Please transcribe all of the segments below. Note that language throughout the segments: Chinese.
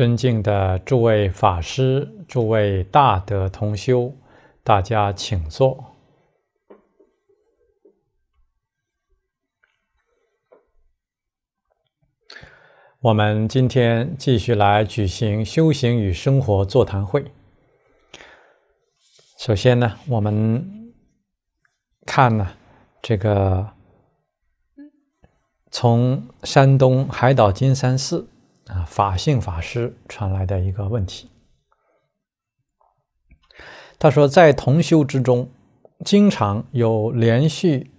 尊敬的诸位法师、诸位大德同修，大家请坐。我们今天继续来举行修行与生活座谈会。首先呢，我们看呢这个从山东海岛金山寺。啊，法性法师传来的一个问题。他说，在同修之中，经常有连续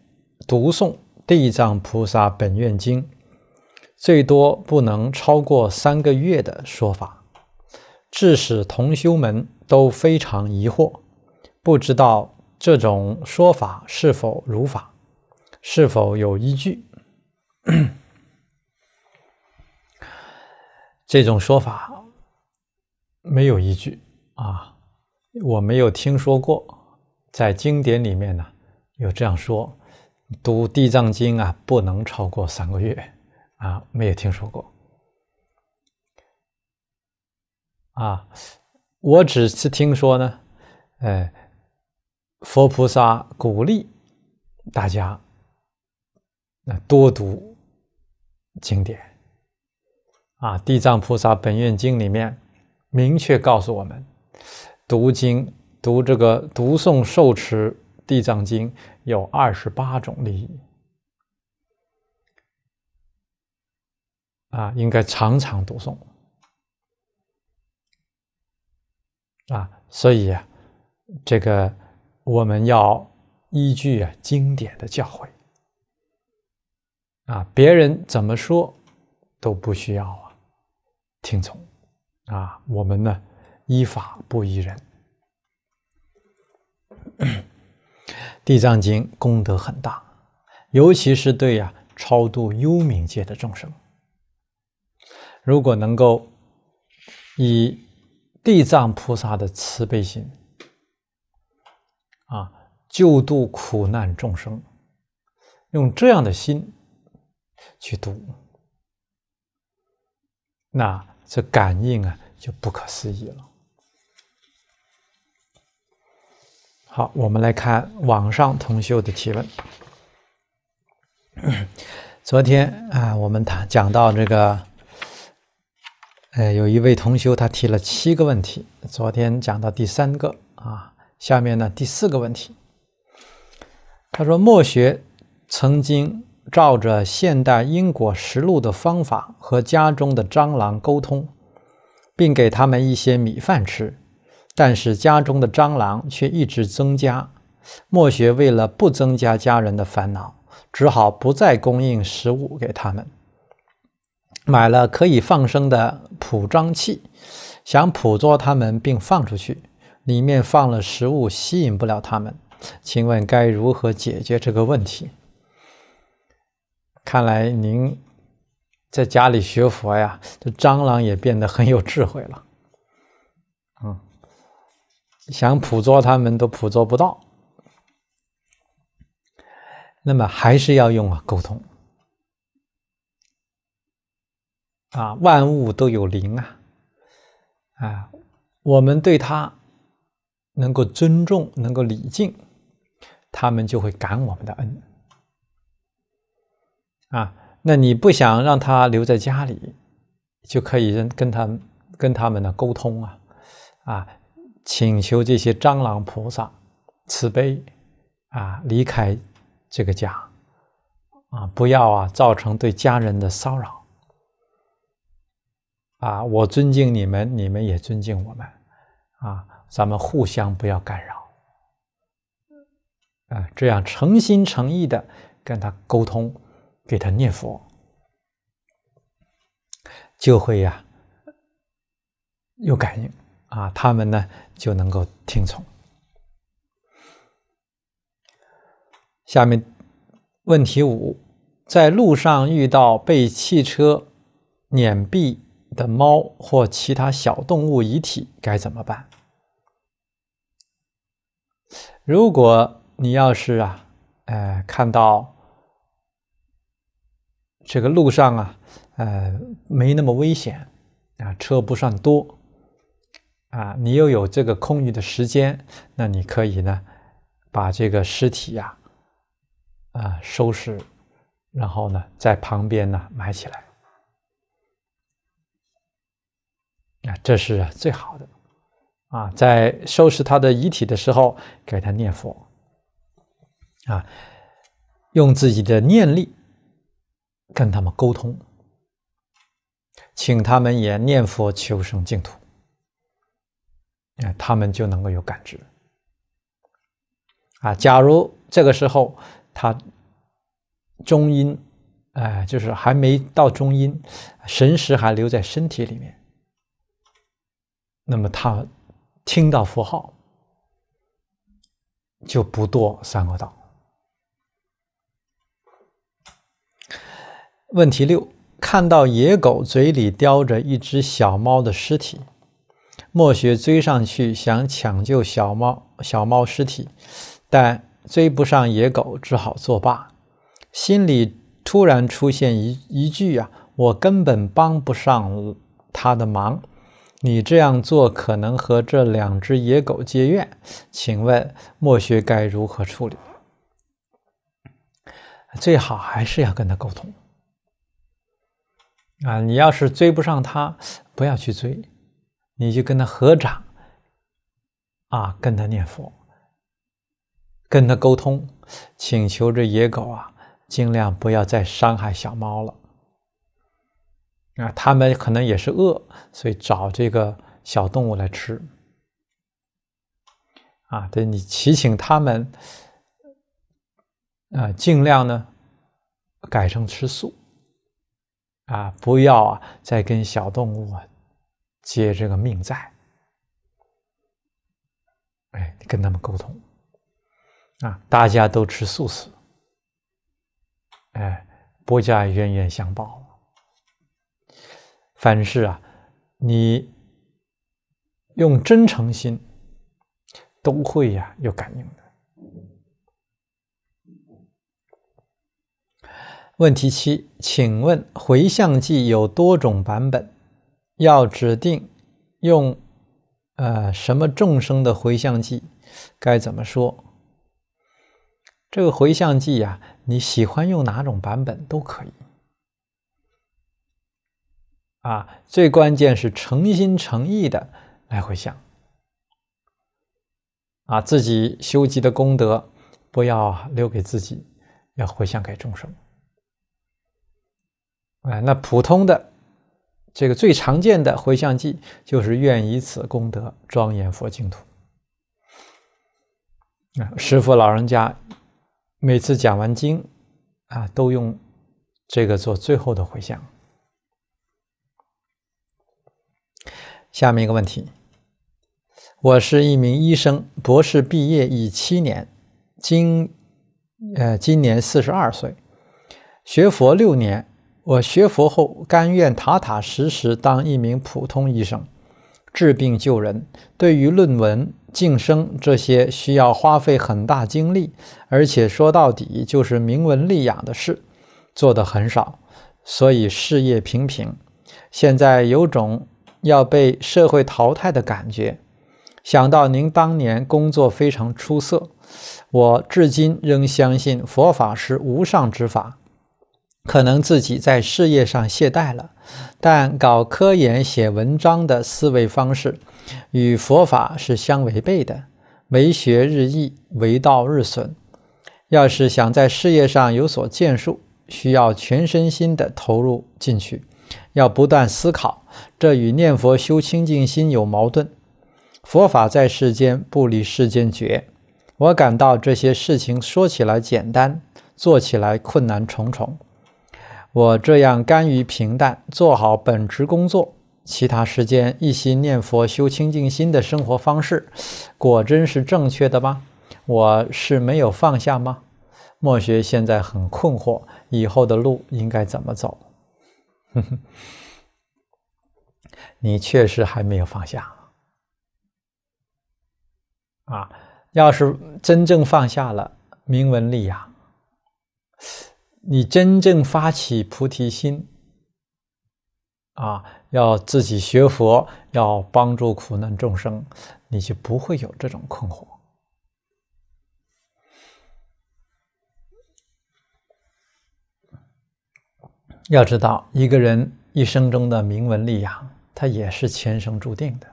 读诵《地藏菩萨本愿经》，最多不能超过三个月的说法，致使同修们都非常疑惑，不知道这种说法是否如法，是否有依据。这种说法没有依据啊，我没有听说过。在经典里面呢，有这样说：读《地藏经》啊，不能超过三个月啊，没有听说过。啊，我只是听说呢，呃，佛菩萨鼓励大家那多读经典。啊，《地藏菩萨本愿经》里面明确告诉我们，读经、读这个读诵受持《地藏经》有二十八种利益。啊，应该常常读诵。啊，所以啊，这个我们要依据啊经典的教诲。啊，别人怎么说都不需要啊。听从，啊，我们呢？依法不依人。地藏经功德很大，尤其是对啊超度幽冥界的众生。如果能够以地藏菩萨的慈悲心啊救度苦难众生，用这样的心去读，那。这感应啊，就不可思议了。好，我们来看网上同修的提问。昨天啊，我们谈讲到这个，呃，有一位同修他提了七个问题。昨天讲到第三个啊，下面呢第四个问题，他说：“墨学曾经。”照着现代因果实录的方法和家中的蟑螂沟通，并给他们一些米饭吃，但是家中的蟑螂却一直增加。莫学为了不增加家人的烦恼，只好不再供应食物给他们。买了可以放生的捕蟑器，想捕捉他们并放出去，里面放了食物吸引不了他们。请问该如何解决这个问题？看来您在家里学佛呀，这蟑螂也变得很有智慧了，嗯，想捕捉他们都捕捉不到，那么还是要用啊沟通啊，万物都有灵啊，啊，我们对它能够尊重，能够礼敬，他们就会感我们的恩。啊，那你不想让他留在家里，就可以跟跟他、跟他们呢沟通啊，啊，请求这些蟑螂菩萨慈悲啊，离开这个家啊，不要啊造成对家人的骚扰啊，我尊敬你们，你们也尊敬我们啊，咱们互相不要干扰啊，这样诚心诚意的跟他沟通。给他念佛，就会呀有感应啊，他们呢就能够听从。下面问题五：在路上遇到被汽车碾毙的猫或其他小动物遗体该怎么办？如果你要是啊，呃，看到。这个路上啊，呃，没那么危险啊，车不算多啊，你又有这个空余的时间，那你可以呢，把这个尸体呀，啊，收拾，然后呢，在旁边呢埋起来，啊，这是最好的啊，在收拾他的遗体的时候，给他念佛啊，用自己的念力。跟他们沟通，请他们也念佛求生净土，哎，他们就能够有感知。啊，假如这个时候他中阴，哎，就是还没到中阴，神识还留在身体里面，那么他听到佛号就不堕三恶道。问题六：看到野狗嘴里叼着一只小猫的尸体，莫雪追上去想抢救小猫、小猫尸体，但追不上野狗，只好作罢。心里突然出现一一句啊：“我根本帮不上他的忙，你这样做可能和这两只野狗结怨。”请问莫雪该如何处理？最好还是要跟他沟通。啊，你要是追不上他，不要去追，你就跟他合掌，啊，跟他念佛，跟他沟通，请求这野狗啊，尽量不要再伤害小猫了。啊，他们可能也是饿，所以找这个小动物来吃。啊，对你提醒他们，啊，尽量呢，改成吃素。啊，不要啊，再跟小动物啊借这个命债。哎，你跟他们沟通，啊，大家都吃素食，哎，不加冤冤相报。凡事啊，你用真诚心，都会呀有感应的。问题七，请问回向记有多种版本，要指定用，呃，什么众生的回向记，该怎么说？这个回向记呀，你喜欢用哪种版本都可以，啊，最关键是诚心诚意的来回向，啊，自己修集的功德不要留给自己，要回向给众生。哎，那普通的这个最常见的回向偈就是愿以此功德庄严佛净土。啊，师傅老人家每次讲完经啊，都用这个做最后的回向。下面一个问题：我是一名医生，博士毕业已七年，今呃今年四十二岁，学佛六年。我学佛后，甘愿踏踏实实当一名普通医生，治病救人。对于论文、晋升这些需要花费很大精力，而且说到底就是明文利养的事，做的很少，所以事业平平。现在有种要被社会淘汰的感觉。想到您当年工作非常出色，我至今仍相信佛法是无上之法。可能自己在事业上懈怠了，但搞科研写文章的思维方式，与佛法是相违背的。为学日益，为道日损。要是想在事业上有所建树，需要全身心的投入进去，要不断思考。这与念佛修清净心有矛盾。佛法在世间，不离世间觉。我感到这些事情说起来简单，做起来困难重重。我这样甘于平淡，做好本职工作，其他时间一心念佛、修清净心的生活方式，果真是正确的吗？我是没有放下吗？墨学现在很困惑，以后的路应该怎么走？你确实还没有放下啊！要是真正放下了，明文利呀。你真正发起菩提心，啊，要自己学佛，要帮助苦难众生，你就不会有这种困惑。要知道，一个人一生中的名闻利养，他也是前生注定的。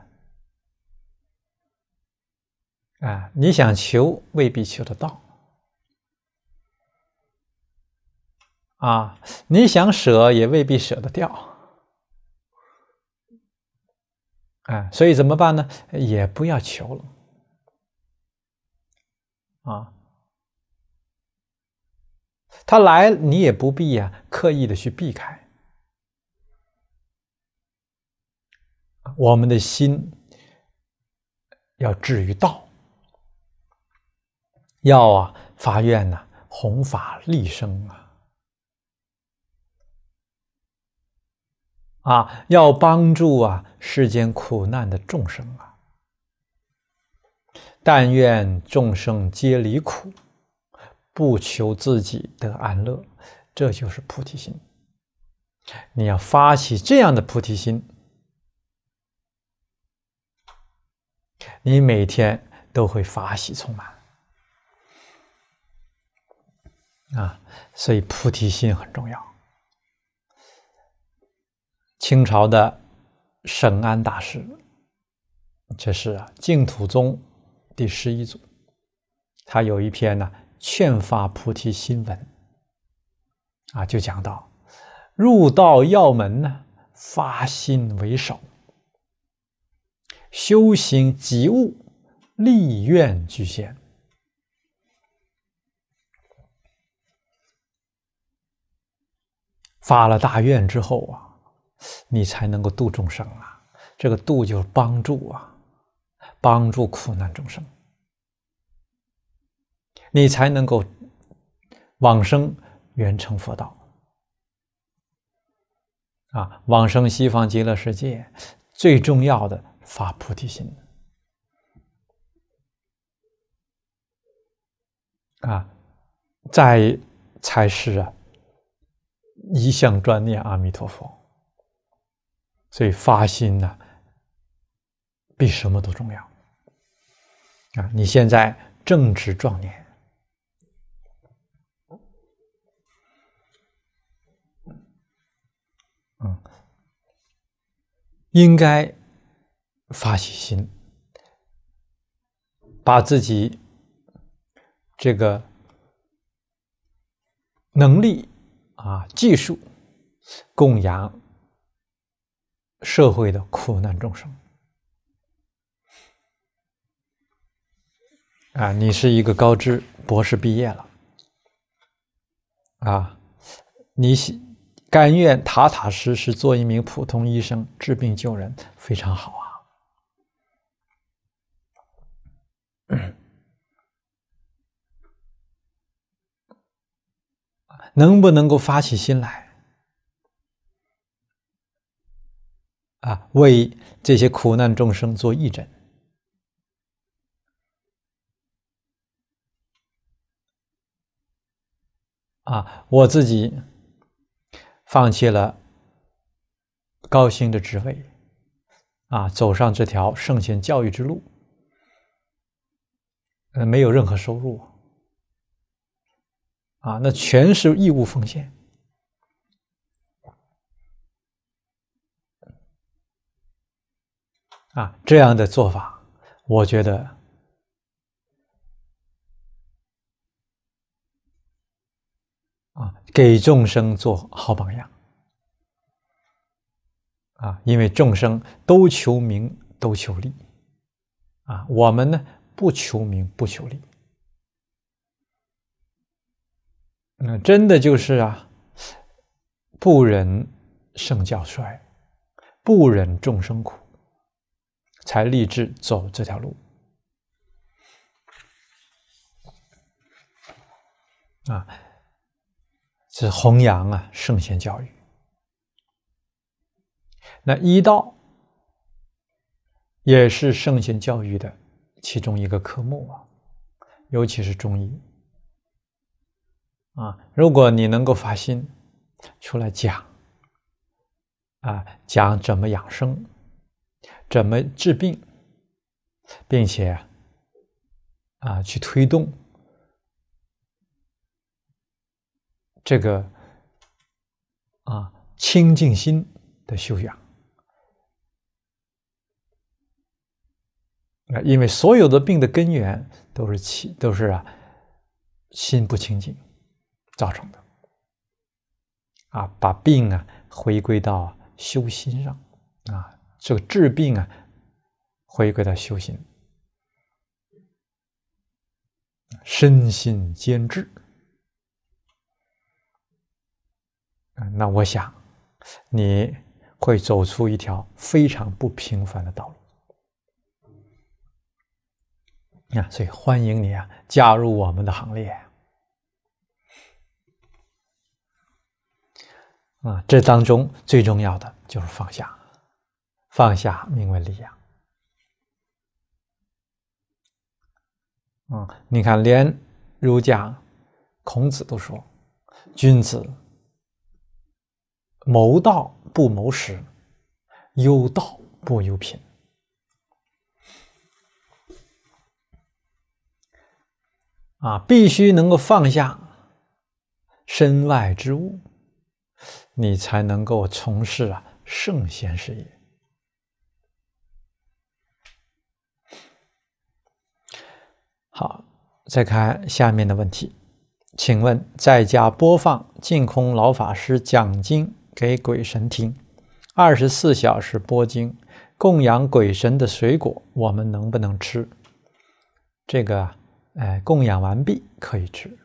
啊，你想求，未必求得到。啊，你想舍也未必舍得掉，哎，所以怎么办呢？也不要求了，啊，他来你也不必呀，刻意的去避开。我们的心要至于道，要啊发愿呐，弘法利生啊。啊，要帮助啊世间苦难的众生啊！但愿众生皆离苦，不求自己得安乐，这就是菩提心。你要发起这样的菩提心，你每天都会法喜充满。啊，所以菩提心很重要。清朝的沈安大师，这是啊净土宗第十一祖，他有一篇呢《劝发菩提心文》，啊就讲到入道要门呢，发心为首，修行即物，立愿具现。发了大愿之后啊。你才能够度众生啊！这个度就是帮助啊，帮助苦难众生，你才能够往生圆成佛道啊！往生西方极乐世界最重要的发菩提心啊，在才是啊，一向专念阿弥陀佛。所以发心呢，比什么都重要啊！你现在正值壮年，嗯，应该发起心，把自己这个能力啊、技术供养。社会的苦难众生啊，你是一个高知博士毕业了啊，你甘愿踏踏实实做一名普通医生，治病救人，非常好啊。能不能够发起心来？啊，为这些苦难众生做义诊。啊，我自己放弃了高薪的职位，啊，走上这条圣贤教育之路，呃，没有任何收入，啊，那全是义务奉献。啊，这样的做法，我觉得啊，给众生做好榜样啊，因为众生都求名，都求利啊，我们呢不求名，不求利。那真的就是啊，不忍圣教衰，不忍众生苦。才立志走这条路啊，是弘扬啊圣贤教育。那医道也是圣贤教育的其中一个科目啊，尤其是中医啊。如果你能够发心出来讲啊，讲怎么养生。怎么治病，并且啊，去推动这个啊清净心的修养啊？因为所有的病的根源都是气，都是啊心不清净造成的啊。把病啊回归到修心上啊。这个治病啊，回归到修行，身心兼治那我想，你会走出一条非常不平凡的道路啊。所以，欢迎你啊，加入我们的行列啊。这当中最重要的就是放下。放下，名为力量。嗯，你看，连儒家孔子都说：“君子谋道不谋食，忧道不忧贫。”啊，必须能够放下身外之物，你才能够从事啊圣贤事业。好，再看下面的问题，请问，在家播放净空老法师讲经给鬼神听，二十四小时播经，供养鬼神的水果，我们能不能吃？这个，哎，供养完毕可以吃。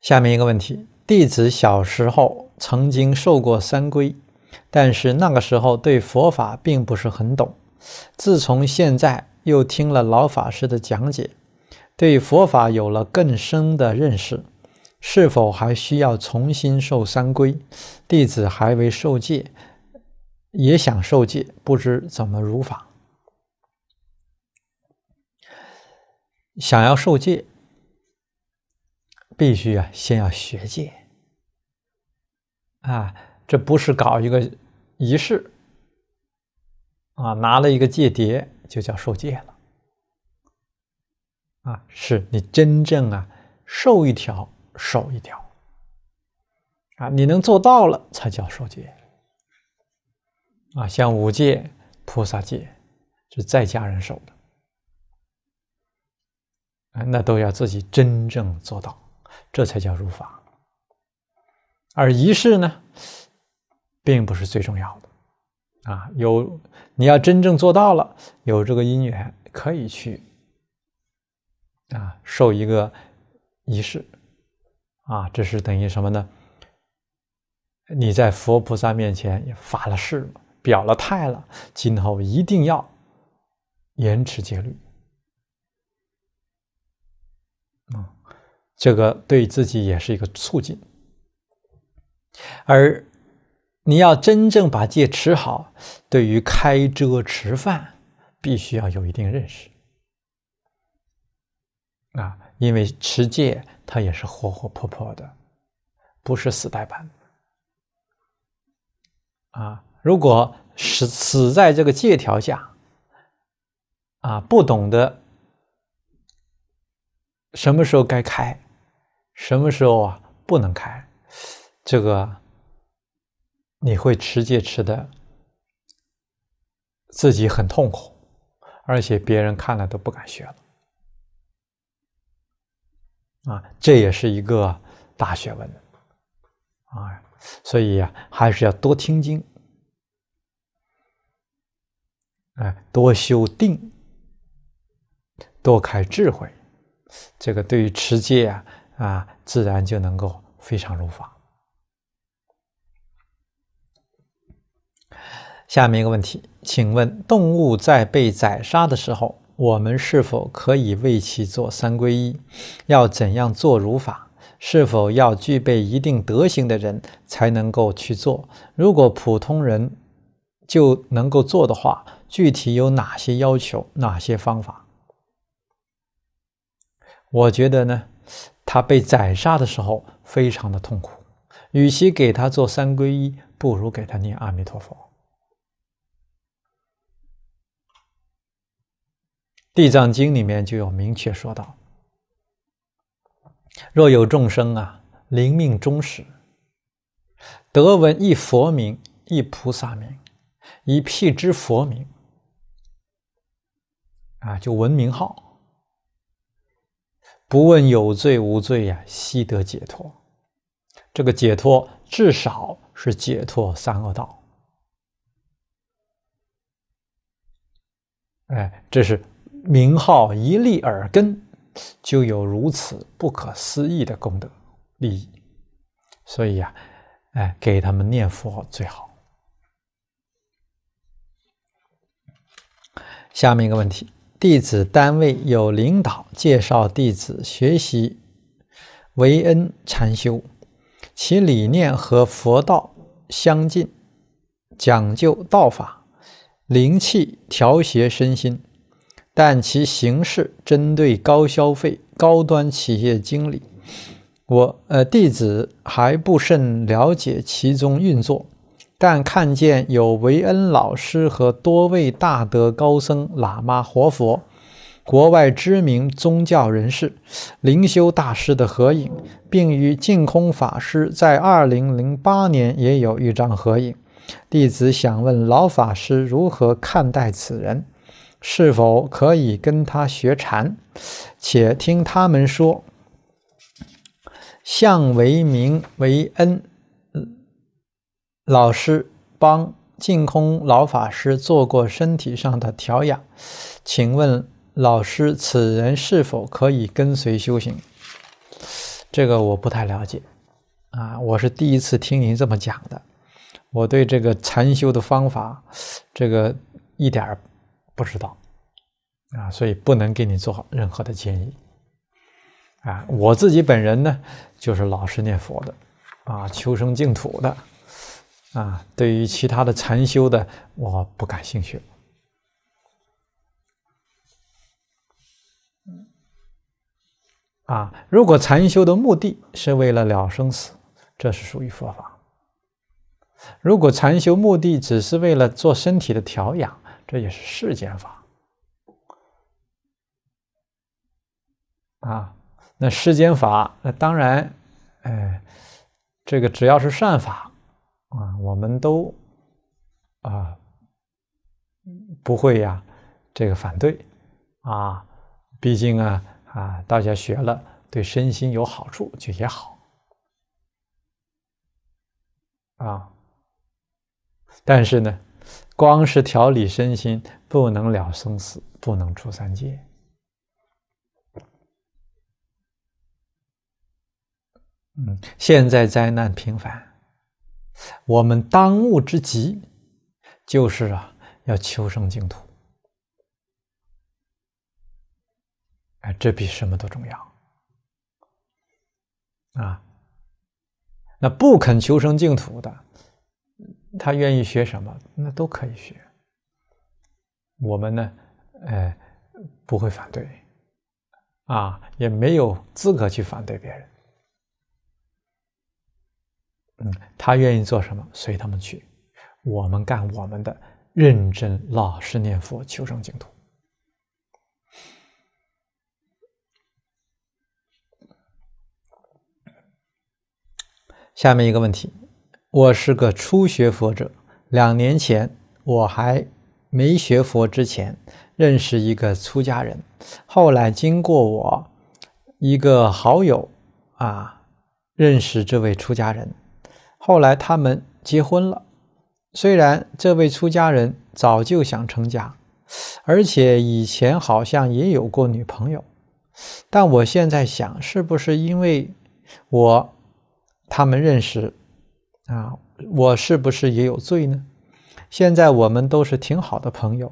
下面一个问题，弟子小时候曾经受过三皈，但是那个时候对佛法并不是很懂，自从现在又听了老法师的讲解，对佛法有了更深的认识，是否还需要重新受三规？弟子还未受戒，也想受戒，不知怎么如法。想要受戒，必须啊，先要学戒，啊。这不是搞一个仪式啊，拿了一个戒牒就叫受戒了啊？是你真正啊，受一条守一条啊，你能做到了才叫受戒啊。像五戒、菩萨戒是在家人守的啊，那都要自己真正做到，这才叫入法。而仪式呢？并不是最重要的啊！有你要真正做到了，有这个因缘可以去啊，受一个仪式啊，这是等于什么呢？你在佛菩萨面前也发了誓了，表了态了，今后一定要严持戒律啊，这个对自己也是一个促进，而。你要真正把戒持好，对于开遮吃饭，必须要有一定认识啊！因为持戒它也是活活泼泼的，不是死呆板啊！如果死死在这个戒条下啊，不懂得什么时候该开，什么时候啊不能开，这个。你会持戒持的自己很痛苦，而且别人看了都不敢学了。啊，这也是一个大学问啊，所以啊，还是要多听经，啊，多修定，多开智慧，这个对于持戒啊啊，自然就能够非常如法。下面一个问题，请问动物在被宰杀的时候，我们是否可以为其做三皈依？要怎样做如法？是否要具备一定德行的人才能够去做？如果普通人就能够做的话，具体有哪些要求？哪些方法？我觉得呢，他被宰杀的时候非常的痛苦，与其给他做三皈依，不如给他念阿弥陀佛。《地藏经》里面就有明确说到：“若有众生啊，临命终时，得闻一佛名、一菩萨名、一辟支佛名，啊，就闻名号，不问有罪无罪呀，悉得解脱。这个解脱至少是解脱三恶道。”哎，这是。名号一立耳根，就有如此不可思议的功德利益。所以呀，哎，给他们念佛最好。下面一个问题：弟子单位有领导介绍弟子学习维恩禅修，其理念和佛道相近，讲究道法、灵气调谐身心。但其形式针对高消费高端企业经理，我呃弟子还不甚了解其中运作，但看见有维恩老师和多位大德高僧喇嘛活佛、国外知名宗教人士、灵修大师的合影，并与净空法师在二零零八年也有一张合影，弟子想问老法师如何看待此人？是否可以跟他学禅？且听他们说。相为名为恩，老师帮净空老法师做过身体上的调养。请问老师，此人是否可以跟随修行？这个我不太了解。啊，我是第一次听您这么讲的。我对这个禅修的方法，这个一点儿。不知道，啊，所以不能给你做任何的建议，啊，我自己本人呢，就是老实念佛的，啊，求生净土的，啊，对于其他的禅修的，我不感兴趣。啊，如果禅修的目的是为了了生死，这是属于佛法；如果禅修目的只是为了做身体的调养，这也是世间法啊，那世间法那当然，哎，这个只要是善法啊，我们都啊不会呀，这个反对啊，毕竟啊啊，大家学了对身心有好处就也好啊，但是呢。光是调理身心，不能了生死，不能出三界。嗯，现在灾难频繁，我们当务之急就是啊，要求生净土。哎，这比什么都重要。啊，那不肯求生净土的。他愿意学什么，那都可以学。我们呢，呃，不会反对，啊，也没有资格去反对别人。嗯，他愿意做什么，随他们去，我们干我们的，认真老实念佛，求生净土。下面一个问题。我是个初学佛者。两年前，我还没学佛之前，认识一个出家人。后来经过我一个好友啊认识这位出家人，后来他们结婚了。虽然这位出家人早就想成家，而且以前好像也有过女朋友，但我现在想，是不是因为我他们认识？啊，我是不是也有罪呢？现在我们都是挺好的朋友，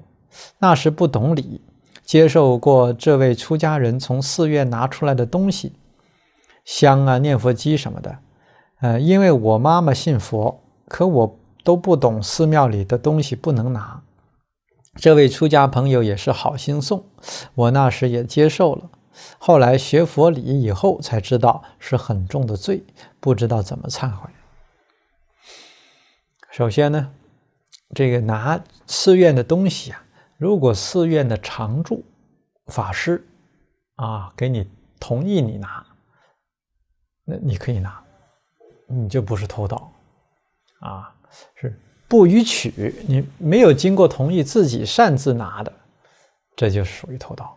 那时不懂礼，接受过这位出家人从寺院拿出来的东西，香啊、念佛机什么的。呃，因为我妈妈信佛，可我都不懂寺庙里的东西不能拿。这位出家朋友也是好心送，我那时也接受了。后来学佛礼以后才知道是很重的罪，不知道怎么忏悔。首先呢，这个拿寺院的东西啊，如果寺院的常住法师啊给你同意你拿，那你可以拿，你就不是偷盗啊，是不予取。你没有经过同意自己擅自拿的，这就属于偷盗。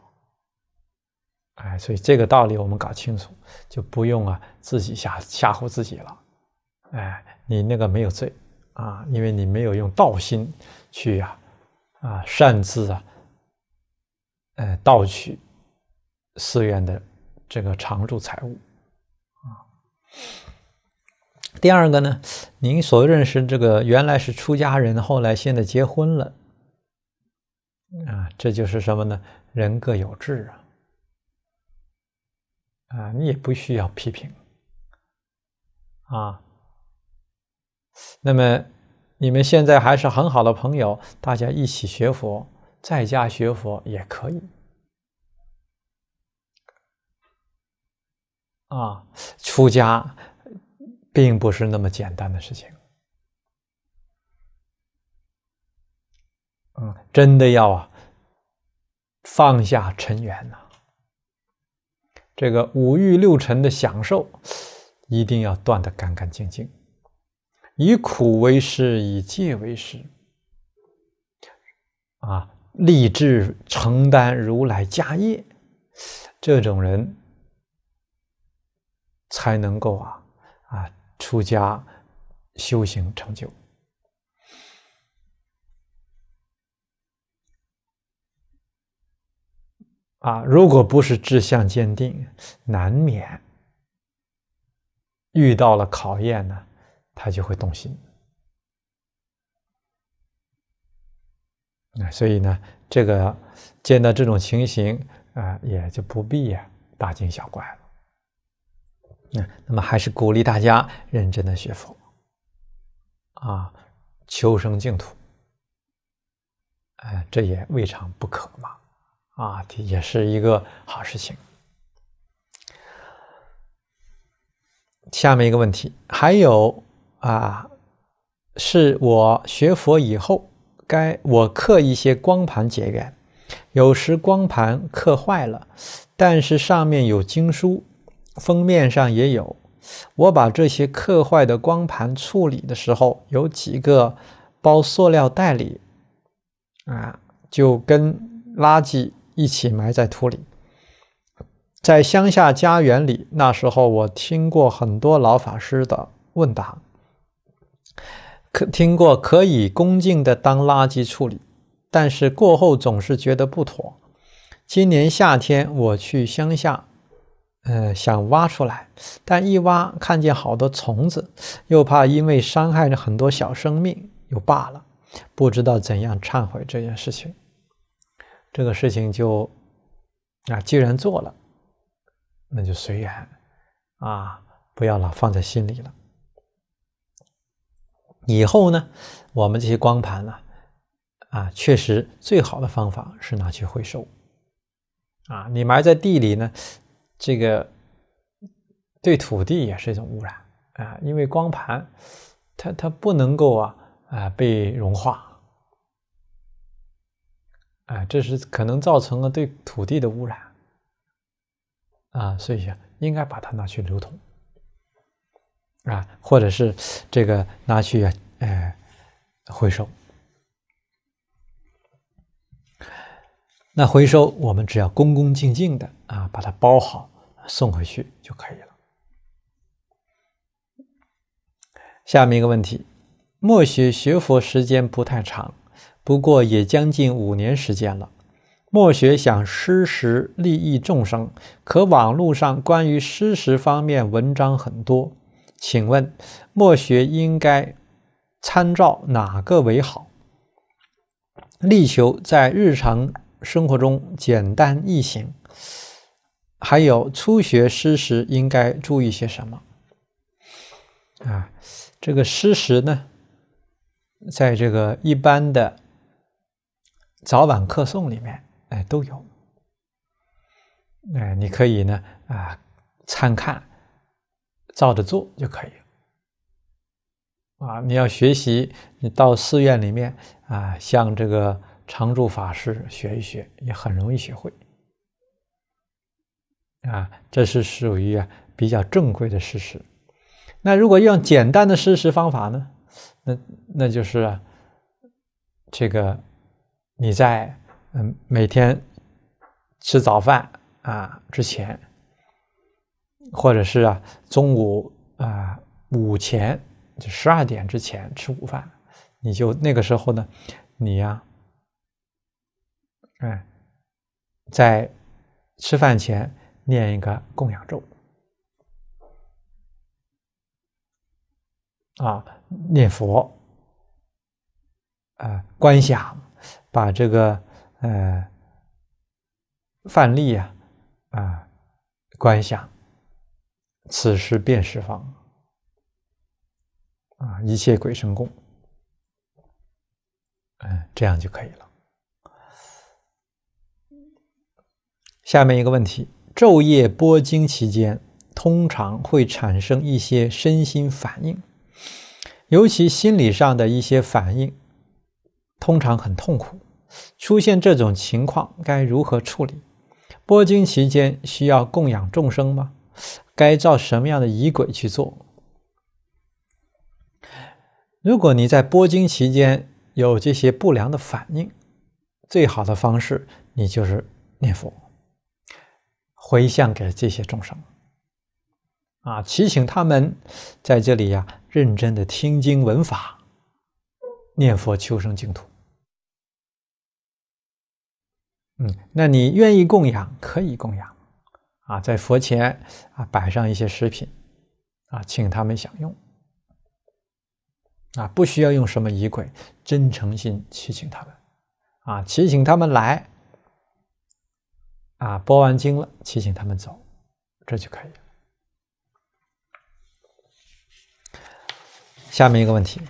哎，所以这个道理我们搞清楚，就不用啊自己吓吓唬自己了。哎，你那个没有罪。啊，因为你没有用道心去呀，啊，擅自啊，呃，盗取寺院的这个常住财物，啊。第二个呢，您所认识这个原来是出家人，后来现在结婚了，啊，这就是什么呢？人各有志啊，啊，你也不需要批评，啊。那么，你们现在还是很好的朋友，大家一起学佛，在家学佛也可以。啊，出家并不是那么简单的事情。嗯，真的要啊放下尘缘呐，这个五欲六尘的享受，一定要断得干干净净。以苦为师，以戒为师，啊，立志承担如来家业，这种人才能够啊啊出家修行成就。啊，如果不是志向坚定，难免遇到了考验呢。他就会动心，那所以呢，这个见到这种情形，啊，也就不必呀大惊小怪了。那那么还是鼓励大家认真的学佛，啊，求生净土，啊、这也未尝不可嘛，啊，这也是一个好事情。下面一个问题，还有。啊，是我学佛以后，该我刻一些光盘结缘。有时光盘刻坏了，但是上面有经书，封面上也有。我把这些刻坏的光盘处理的时候，有几个包塑料袋里，啊，就跟垃圾一起埋在土里。在乡下家园里，那时候我听过很多老法师的问答。可听过可以恭敬的当垃圾处理，但是过后总是觉得不妥。今年夏天我去乡下，呃，想挖出来，但一挖看见好多虫子，又怕因为伤害了很多小生命，又罢了。不知道怎样忏悔这件事情，这个事情就啊，既然做了，那就随缘啊，不要老放在心里了。以后呢，我们这些光盘呢，啊，确实最好的方法是拿去回收，啊，你埋在地里呢，这个对土地也是一种污染啊，因为光盘它它不能够啊啊被融化，啊，这是可能造成了对土地的污染啊，所以啊，应该把它拿去流通。啊，或者是这个拿去，哎，回收。那回收，我们只要恭恭敬敬的啊，把它包好送回去就可以了。下面一个问题：墨学学佛时间不太长，不过也将近五年时间了。墨学想施食利益众生，可网络上关于施食方面文章很多。请问，墨学应该参照哪个为好？力求在日常生活中简单易行。还有初学诗时应该注意些什么？啊，这个诗时呢，在这个一般的早晚课诵里面，哎都有，哎，你可以呢啊参看。照着做就可以啊！你要学习，你到寺院里面啊，向这个常住法师学一学，也很容易学会啊。这是属于啊比较正规的事实。那如果用简单的事实方法呢？那那就是这个，你在嗯每天吃早饭啊之前。或者是啊，中午啊午前就十二点之前吃午饭，你就那个时候呢，你呀，哎，在吃饭前念一个供养咒，啊念佛，哎观想，把这个呃范例呀啊观想。此时便释放啊，一切鬼神共，哎，这样就可以了。下面一个问题：昼夜播经期间，通常会产生一些身心反应，尤其心理上的一些反应，通常很痛苦。出现这种情况该如何处理？播经期间需要供养众生吗？该照什么样的仪轨去做？如果你在播经期间有这些不良的反应，最好的方式你就是念佛，回向给这些众生，啊，提醒他们在这里呀，认真的听经闻法，念佛求生净土。嗯，那你愿意供养，可以供养。啊，在佛前啊摆上一些食品，啊，请他们享用。啊，不需要用什么仪轨，真诚心祈请他们，啊，祈请他们来。啊，播完经了，祈请他们走，这就可以了。下面一个问题。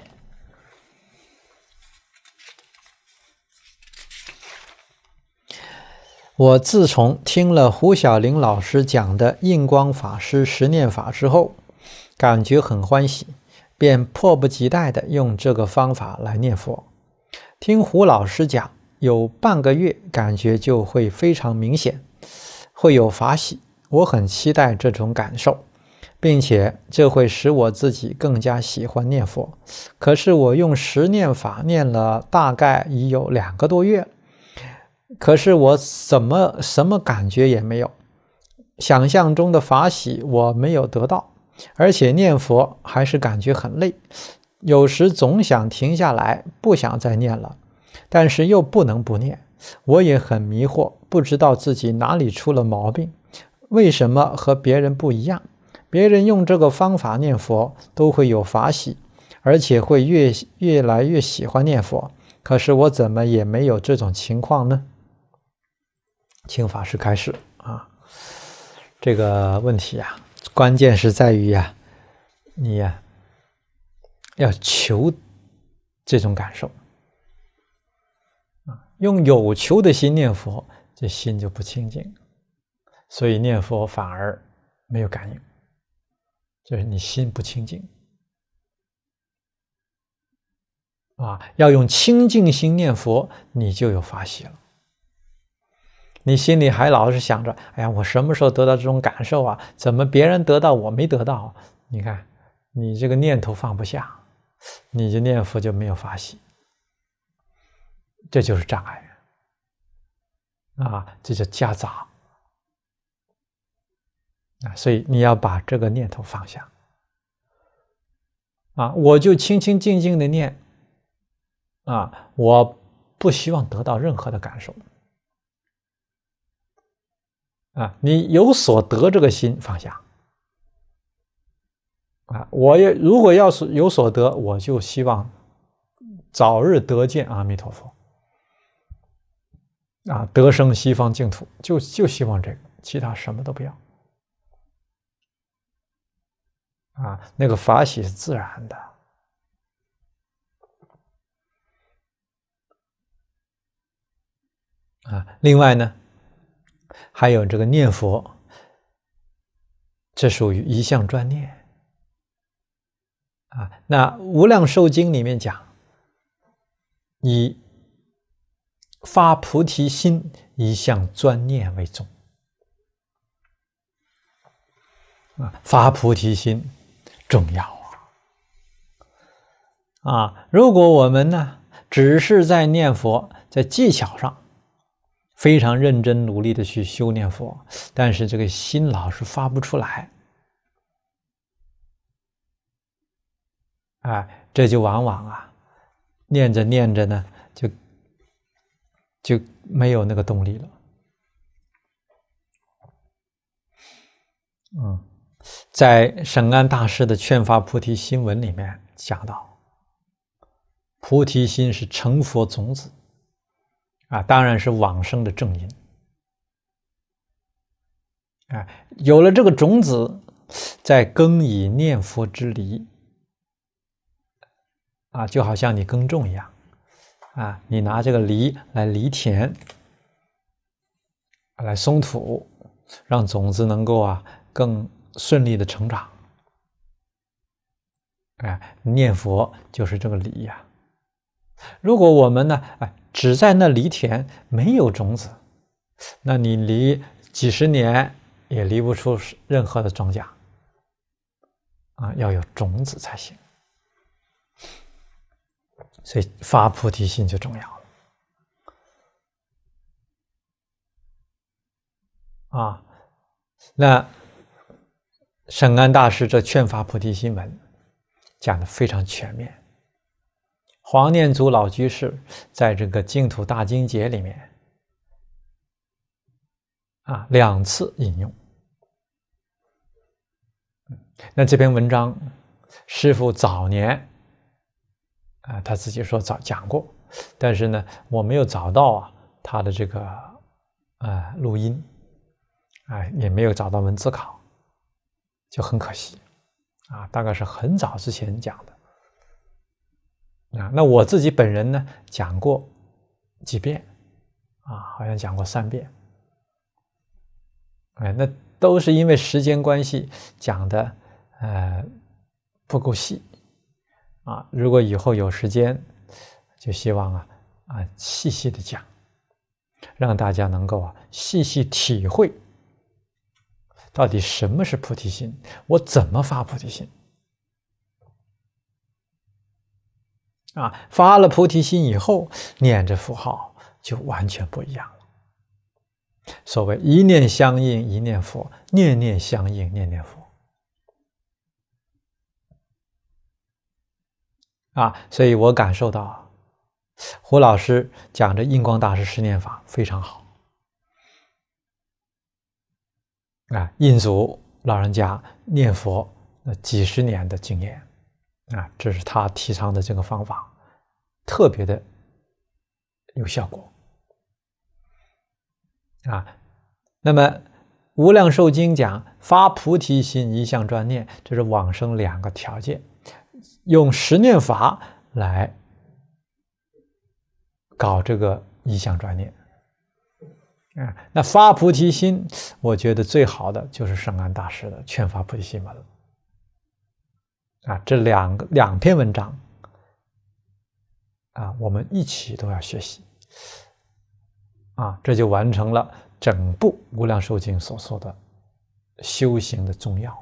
我自从听了胡小林老师讲的印光法师十念法之后，感觉很欢喜，便迫不及待地用这个方法来念佛。听胡老师讲，有半个月感觉就会非常明显，会有法喜。我很期待这种感受，并且这会使我自己更加喜欢念佛。可是我用十念法念了大概已有两个多月。可是我怎么什么感觉也没有，想象中的法喜我没有得到，而且念佛还是感觉很累，有时总想停下来，不想再念了，但是又不能不念，我也很迷惑，不知道自己哪里出了毛病，为什么和别人不一样？别人用这个方法念佛都会有法喜，而且会越越来越喜欢念佛，可是我怎么也没有这种情况呢？清法师开始啊，这个问题呀，关键是在于呀，你呀，要求这种感受啊，用有求的心念佛，这心就不清净，所以念佛反而没有感应，就是你心不清净啊，要用清净心念佛，你就有法喜了。你心里还老是想着，哎呀，我什么时候得到这种感受啊？怎么别人得到我没得到？你看，你这个念头放不下，你就念佛就没有法喜，这就是障碍，啊，这叫夹杂，啊，所以你要把这个念头放下，啊，我就清清静静的念，啊，我不希望得到任何的感受。啊，你有所得这个心放下。啊，我也如果要是有所得，我就希望早日得见阿弥陀佛。啊，得生西方净土，就就希望这个，其他什么都不要。啊，那个法喜是自然的。啊，另外呢。还有这个念佛，这属于一项专念啊。那《无量寿经》里面讲，以发菩提心一向专念为重啊。发菩提心重要啊！啊，如果我们呢只是在念佛，在技巧上。非常认真努力的去修念佛，但是这个心老是发不出来，啊，这就往往啊，念着念着呢，就就没有那个动力了。嗯，在沈安大师的《劝发菩提心文》里面讲到，菩提心是成佛种子。啊，当然是往生的正因，啊，有了这个种子，在耕以念佛之犁，啊，就好像你耕种一样，啊，你拿这个犁来犁田，来松土，让种子能够啊更顺利的成长。哎，念佛就是这个理呀。如果我们呢，哎。只在那犁田，没有种子，那你犁几十年也犁不出任何的庄稼啊！要有种子才行，所以发菩提心就重要了啊！那沈安大师这《劝发菩提心文》讲的非常全面。黄念祖老居士在这个净土大经节里面啊，两次引用。那这篇文章，师傅早年啊，他自己说早讲过，但是呢，我没有找到啊他的这个啊录音，哎，也没有找到文字稿，就很可惜啊。大概是很早之前讲的。啊，那我自己本人呢，讲过几遍，啊，好像讲过三遍，哎，那都是因为时间关系讲的，呃，不够细，啊，如果以后有时间，就希望啊，啊，细细的讲，让大家能够啊，细细体会到底什么是菩提心，我怎么发菩提心。啊，发了菩提心以后，念这佛号就完全不一样了。所谓一念相应一念佛，念念相应念念佛。啊，所以我感受到胡老师讲的印光大师十念法非常好。啊，印祖老人家念佛那几十年的经验。啊，这是他提倡的这个方法，特别的有效果。啊，那么《无量寿经》讲发菩提心，一向专念，这是往生两个条件，用十念法来搞这个一向专念。啊，那发菩提心，我觉得最好的就是圣安大师的《劝发菩提心文》。啊，这两个两篇文章，啊，我们一起都要学习，啊，这就完成了整部《无量寿经》所说的修行的重要。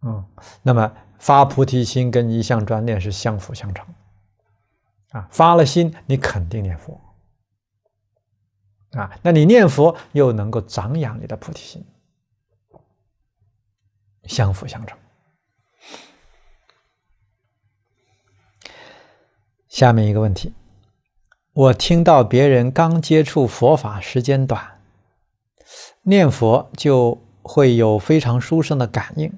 嗯，那么发菩提心跟一向专念是相辅相成，啊，发了心，你肯定念佛，啊，那你念佛又能够长养你的菩提心。相辅相成。下面一个问题，我听到别人刚接触佛法时间短，念佛就会有非常殊胜的感应。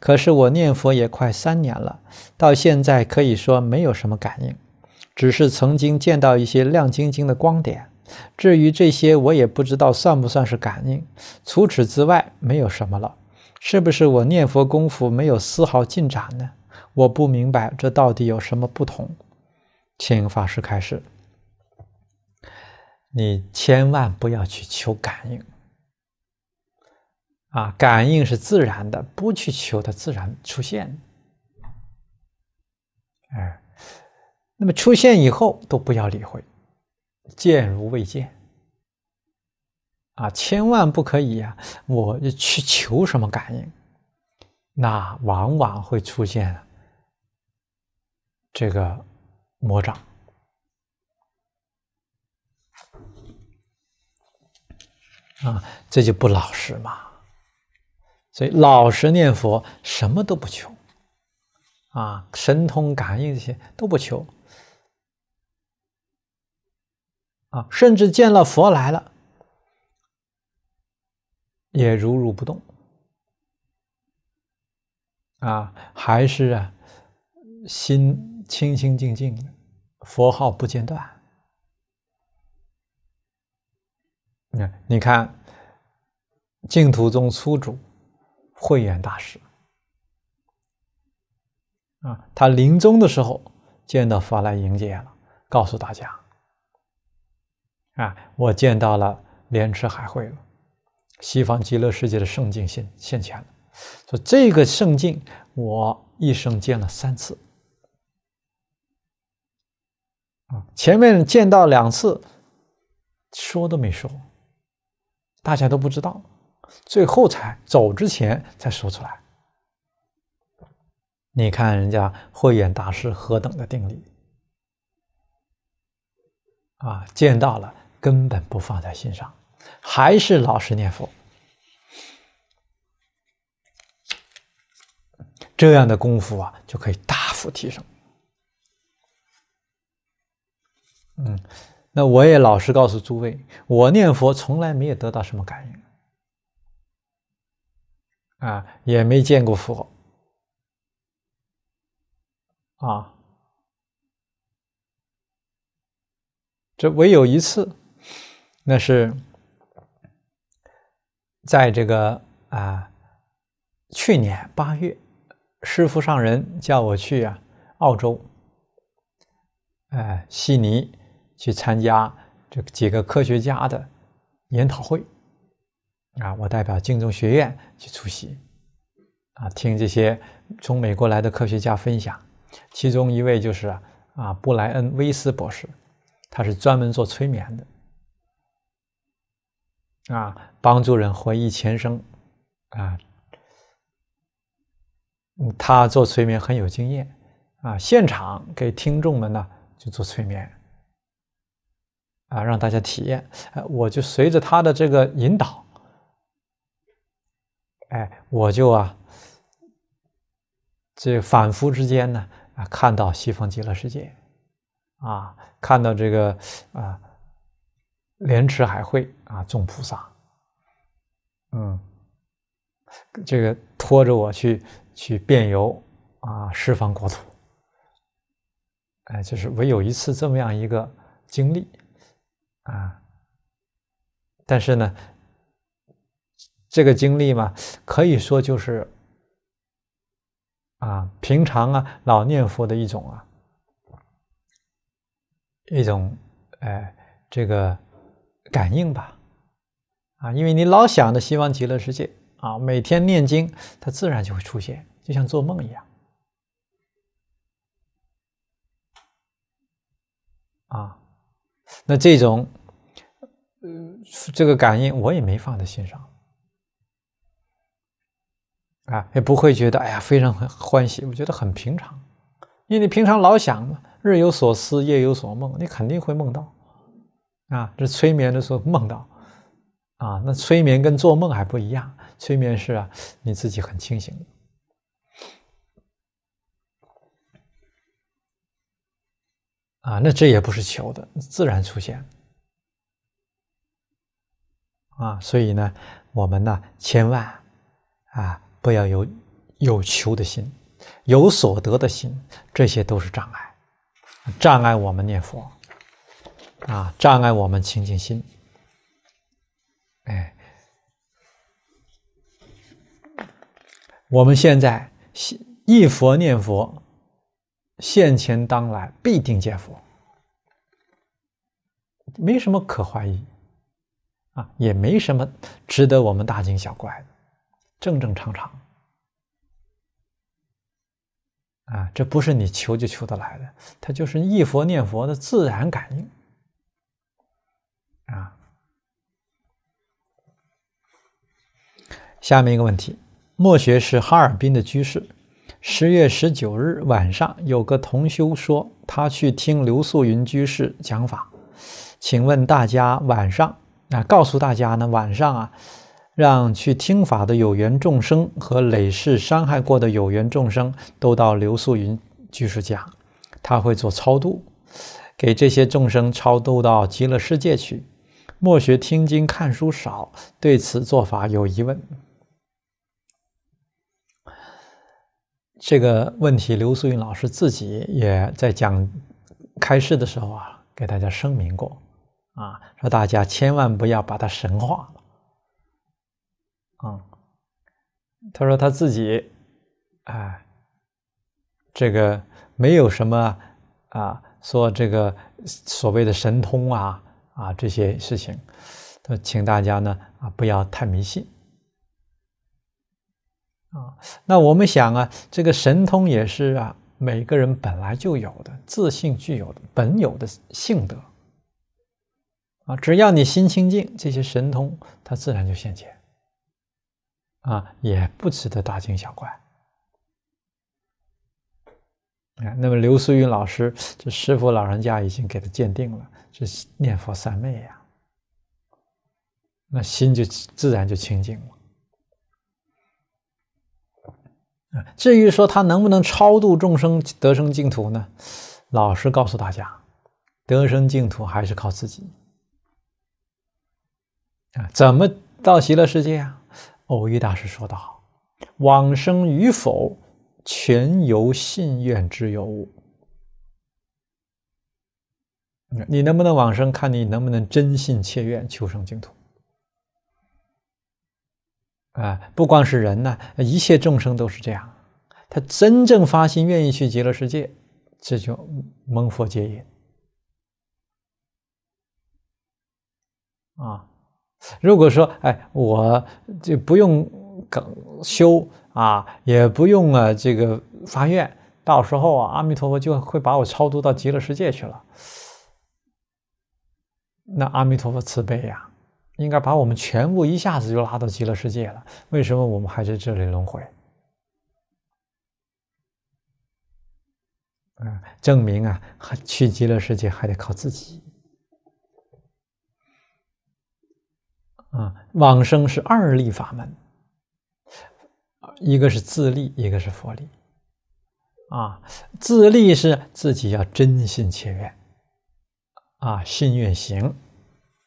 可是我念佛也快三年了，到现在可以说没有什么感应，只是曾经见到一些亮晶晶的光点。至于这些，我也不知道算不算是感应。除此之外，没有什么了。是不是我念佛功夫没有丝毫进展呢？我不明白这到底有什么不同？请法师开始。你千万不要去求感应啊！感应是自然的，不去求它自然出现。哎，那么出现以后都不要理会，见如未见。啊，千万不可以呀！我去求什么感应，那往往会出现这个魔障啊！这就不老实嘛。所以老实念佛，什么都不求啊，神通感应这些都不求啊，甚至见了佛来了。也如如不动，啊，还是啊，心清清净净的，佛号不间断。那你看，净土宗出主慧远大师啊，他临终的时候见到佛来迎接了，告诉大家，啊，我见到了莲池海会了。西方极乐世界的圣境现现前了，说这个圣境，我一生见了三次，啊，前面见到两次，说都没说，大家都不知道，最后才走之前才说出来。你看人家慧眼大师何等的定力，啊，见到了根本不放在心上。还是老实念佛，这样的功夫啊，就可以大幅提升。嗯，那我也老实告诉诸位，我念佛从来没有得到什么感应，啊，也没见过佛，啊，这唯有一次，那是。在这个啊，去年八月，师父上人叫我去啊，澳洲，哎，悉尼去参加这几个科学家的研讨会，啊，我代表净中学院去出席，啊，听这些从美国来的科学家分享，其中一位就是啊，布莱恩威斯博士，他是专门做催眠的。啊，帮助人回忆前生，啊，他做催眠很有经验，啊，现场给听众们呢就做催眠，啊，让大家体验，哎，我就随着他的这个引导，哎，我就啊，这反复之间呢，啊，看到西方极乐世界，啊，看到这个啊。莲池海会啊，众菩萨，嗯，这个拖着我去去遍游啊十方国土，哎，就是唯有一次这么样一个经历啊。但是呢，这个经历嘛，可以说就是啊平常啊老念佛的一种啊一种哎这个。感应吧，啊，因为你老想着希望极乐世界啊，每天念经，它自然就会出现，就像做梦一样。啊，那这种，呃，这个感应我也没放在心上，啊，也不会觉得哎呀非常欢喜，我觉得很平常，因为你平常老想嘛，日有所思，夜有所梦，你肯定会梦到。啊，这催眠的时候梦到，啊，那催眠跟做梦还不一样，催眠是啊，你自己很清醒的，啊，那这也不是求的，自然出现，啊，所以呢，我们呢，千万啊，不要有有求的心，有所得的心，这些都是障碍，障碍我们念佛。啊，障碍我们清净心。哎，我们现在一佛念佛，现前当来必定见佛，没什么可怀疑，啊，也没什么值得我们大惊小怪的，正正常常。啊，这不是你求就求得来的，它就是一佛念佛的自然感应。下面一个问题，墨学是哈尔滨的居士。十月十九日晚上，有个同修说他去听刘素云居士讲法。请问大家晚上啊，告诉大家呢，晚上啊，让去听法的有缘众生和累世伤害过的有缘众生都到刘素云居士家，他会做超度，给这些众生超度到极乐世界去。墨学听经看书少，对此做法有疑问。这个问题，刘素云老师自己也在讲开示的时候啊，给大家声明过啊，说大家千万不要把它神化了。嗯，他说他自己，哎，这个没有什么啊，说这个所谓的神通啊啊这些事情，都请大家呢啊不要太迷信。啊，那我们想啊，这个神通也是啊，每个人本来就有的，自信具有的本有的性德。啊，只要你心清净，这些神通它自然就现前。啊，也不值得大惊小怪。哎，那么刘素云老师这师傅老人家已经给他鉴定了，是念佛三昧呀，那心就自然就清净了。至于说他能不能超度众生得生净土呢？老实告诉大家，得生净土还是靠自己啊！怎么到极乐世界啊？偶遇大师说的好：“往生与否，全由信愿之有你能不能往生，看你能不能真信切愿求生净土。啊，不光是人呢，一切众生都是这样。他真正发心愿意去极乐世界，这就蒙佛接引。啊，如果说，哎，我就不用搞修啊，也不用啊，这个发愿，到时候啊，阿弥陀佛就会把我超度到极乐世界去了。那阿弥陀佛慈悲呀！应该把我们全部一下子就拉到极乐世界了，为什么我们还在这里轮回？啊，证明啊，还去极乐世界还得靠自己。啊，往生是二力法门，一个是自力，一个是佛力。啊，自力是自己要真心切愿，啊，心愿行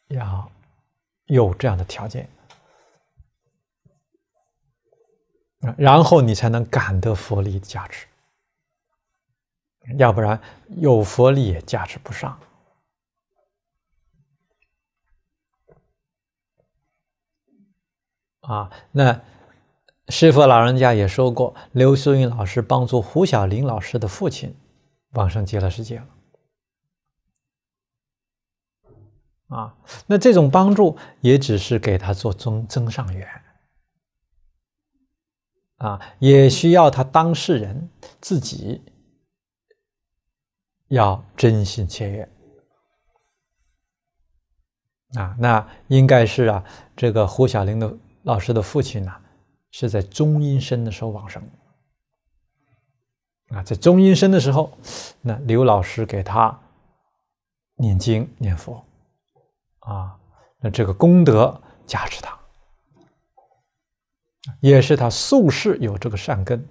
要。有这样的条件然后你才能感得佛力的价值，要不然有佛力也价值不上啊。那师傅老人家也说过，刘秀云老师帮助胡小林老师的父亲往生极乐世界了。啊，那这种帮助也只是给他做增增上缘，啊，也需要他当事人自己要真心切愿，啊，那应该是啊，这个胡小玲的老师的父亲呢，是在中阴身的时候往生，啊，在中阴身的时候，那刘老师给他念经念佛。啊，那这个功德加持他，也是他宿世有这个善根，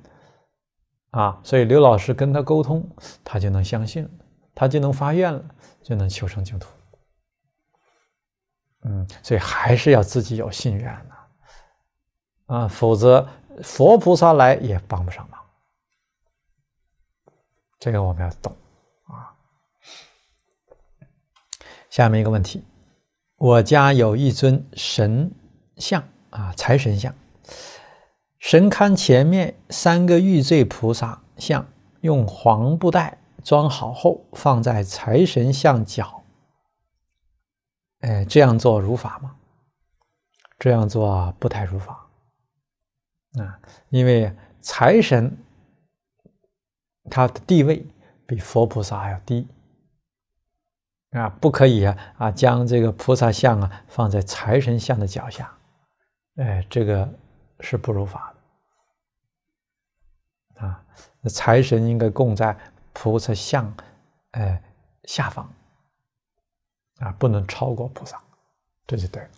啊，所以刘老师跟他沟通，他就能相信他就能发愿了，就能求生净土。嗯，所以还是要自己有信愿呢，啊，否则佛菩萨来也帮不上忙。这个我们要懂啊。下面一个问题。我家有一尊神像啊，财神像。神龛前面三个玉坠菩萨像，用黄布袋装好后放在财神像脚。哎，这样做如法吗？这样做不太如法。啊，因为财神他的地位比佛菩萨要低。啊，不可以啊！啊，将这个菩萨像啊放在财神像的脚下，哎，这个是不如法的。啊，财神应该供在菩萨像，哎下方，啊，不能超过菩萨，这就对了。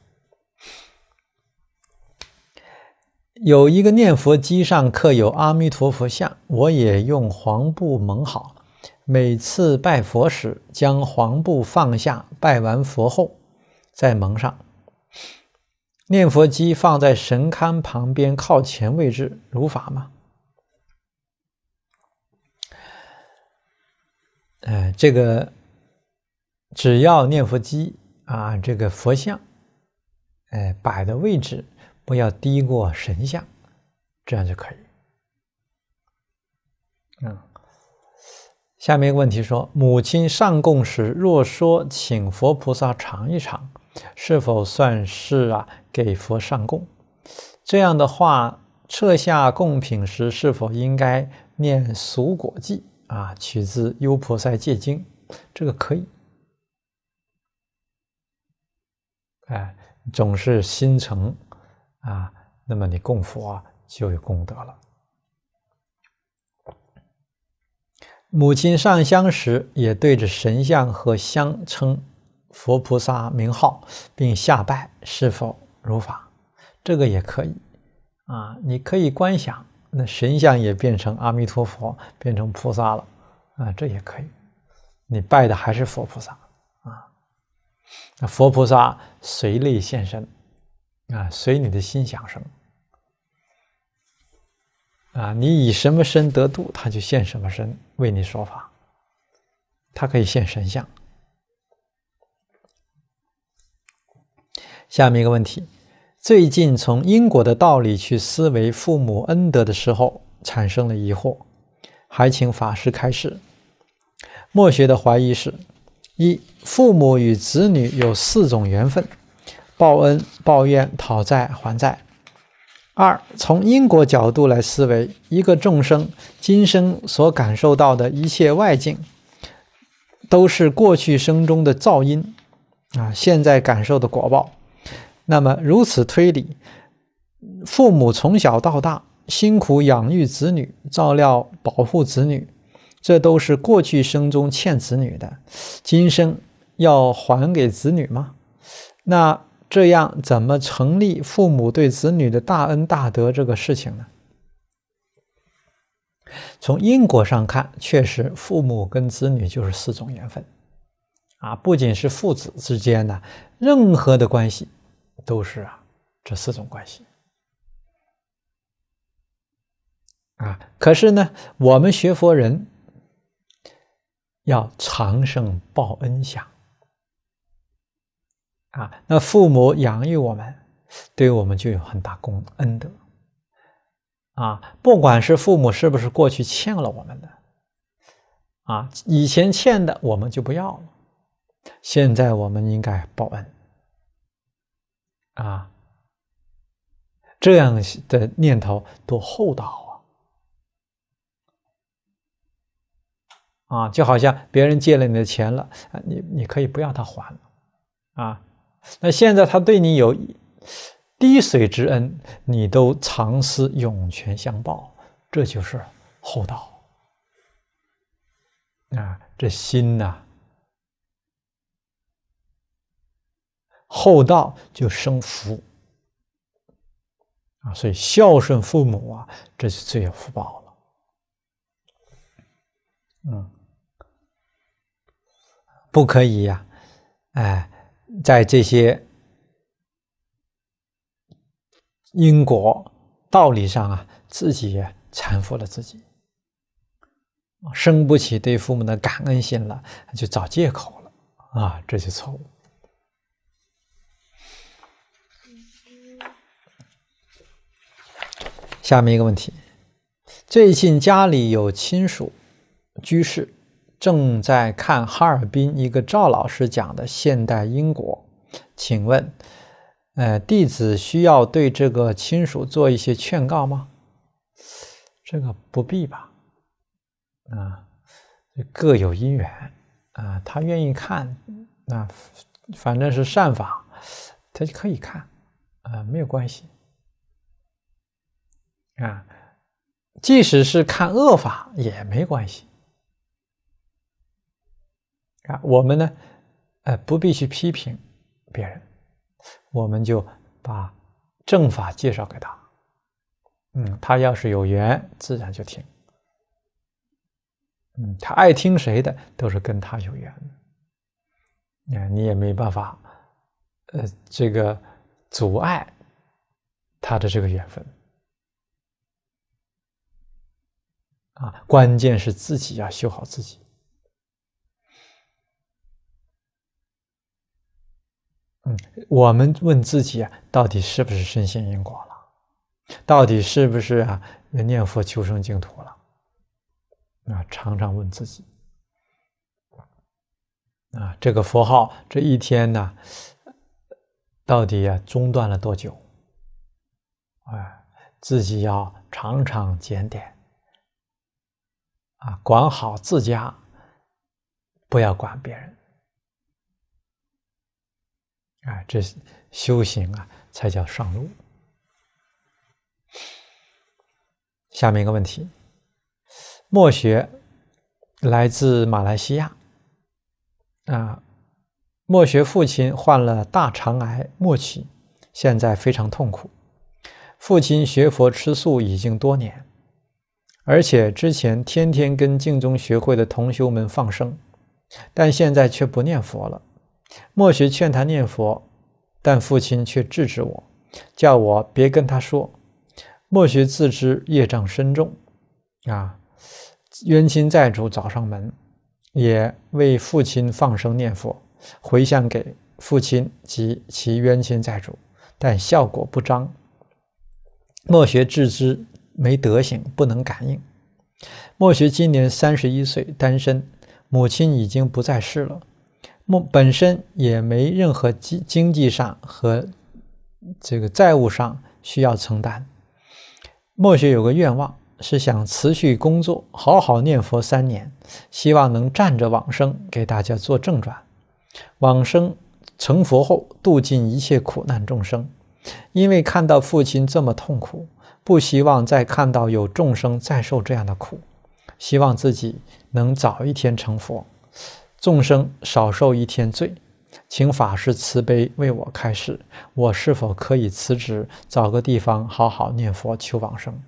有一个念佛机上刻有阿弥陀佛像，我也用黄布蒙好。每次拜佛时，将黄布放下，拜完佛后，再蒙上。念佛机放在神龛旁边靠前位置，如法吗？哎，这个只要念佛机啊，这个佛像，哎摆的位置不要低过神像，这样就可以。下面一个问题说：母亲上供时，若说请佛菩萨尝一尝，是否算是啊给佛上供？这样的话，撤下供品时，是否应该念俗果记啊？取自《优婆塞戒经》，这个可以。哎，总是心诚啊，那么你供佛啊、就有功德了。母亲上香时，也对着神像和香称佛菩萨名号，并下拜，是否如法？这个也可以啊，你可以观想那神像也变成阿弥陀佛，变成菩萨了啊，这也可以。你拜的还是佛菩萨啊，那佛菩萨随类现身啊，随你的心想生啊，你以什么身得度，他就现什么身。为你说法，他可以现神像。下面一个问题：最近从因果的道理去思维父母恩德的时候，产生了疑惑，还请法师开示。墨学的怀疑是：一、父母与子女有四种缘分，报恩、报怨、讨债、还债。二，从因果角度来思维，一个众生今生所感受到的一切外境，都是过去生中的噪音啊，现在感受的果报。那么如此推理，父母从小到大辛苦养育子女、照料保护子女，这都是过去生中欠子女的，今生要还给子女吗？那？这样怎么成立父母对子女的大恩大德这个事情呢？从因果上看，确实父母跟子女就是四种缘分啊，不仅是父子之间的任何的关系都是啊这四种关系啊。可是呢，我们学佛人要长生报恩想。啊，那父母养育我们，对我们就有很大功恩德。啊，不管是父母是不是过去欠了我们的，啊，以前欠的我们就不要了，现在我们应该报恩。啊，这样的念头多厚道啊！啊，就好像别人借了你的钱了，你你可以不要他还了，啊。那现在他对你有滴水之恩，你都尝思涌泉相报，这就是厚道啊！这心呐，厚道就生福啊！所以孝顺父母啊，这是最有福报了。嗯，不可以呀，哎。在这些因果道理上啊，自己也搀扶了自己，生不起对父母的感恩心了，就找借口了啊，这就错误。下面一个问题：最近家里有亲属居士。正在看哈尔滨一个赵老师讲的现代因果，请问，呃，弟子需要对这个亲属做一些劝告吗？这个不必吧，啊，各有因缘啊，他愿意看，那反正是善法，他就可以看啊，没有关系啊，即使是看恶法也没关系。我们呢，呃，不必去批评别人，我们就把正法介绍给他。嗯，他要是有缘，自然就听。嗯，他爱听谁的，都是跟他有缘啊，你也没办法，呃，这个阻碍他的这个缘分。啊，关键是自己要修好自己。嗯，我们问自己啊，到底是不是深陷因果了？到底是不是啊，念佛求生净土了？啊，常常问自己。啊，这个佛号这一天呢，到底啊中断了多久？啊，自己要常常检点。啊，管好自家，不要管别人。啊，这修行啊，才叫上路。下面一个问题：墨学来自马来西亚啊。莫学父亲患了大肠癌末期，现在非常痛苦。父亲学佛吃素已经多年，而且之前天天跟净宗学会的同修们放生，但现在却不念佛了。莫学劝他念佛，但父亲却制止我，叫我别跟他说。莫学自知业障深重，啊，冤亲债主找上门，也为父亲放生念佛，回向给父亲及其冤亲债主，但效果不彰。莫学自知没德行，不能感应。莫学今年三十一岁，单身，母亲已经不在世了。木本身也没任何经经济上和这个债务上需要承担。默雪有个愿望，是想持续工作，好好念佛三年，希望能站着往生，给大家做正传。往生成佛后，度尽一切苦难众生。因为看到父亲这么痛苦，不希望再看到有众生再受这样的苦，希望自己能早一天成佛。众生少受一天罪，请法师慈悲为我开示。我是否可以辞职，找个地方好好念佛求往生？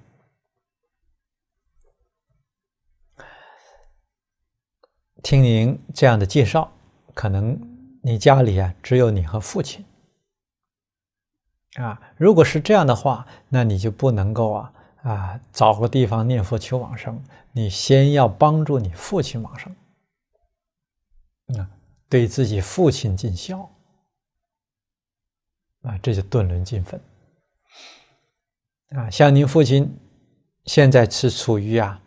听您这样的介绍，可能你家里啊只有你和父亲啊。如果是这样的话，那你就不能够啊啊找个地方念佛求往生。你先要帮助你父亲往生。啊，对自己父亲尽孝，啊，这就顿轮尽分，啊，像您父亲现在是处于啊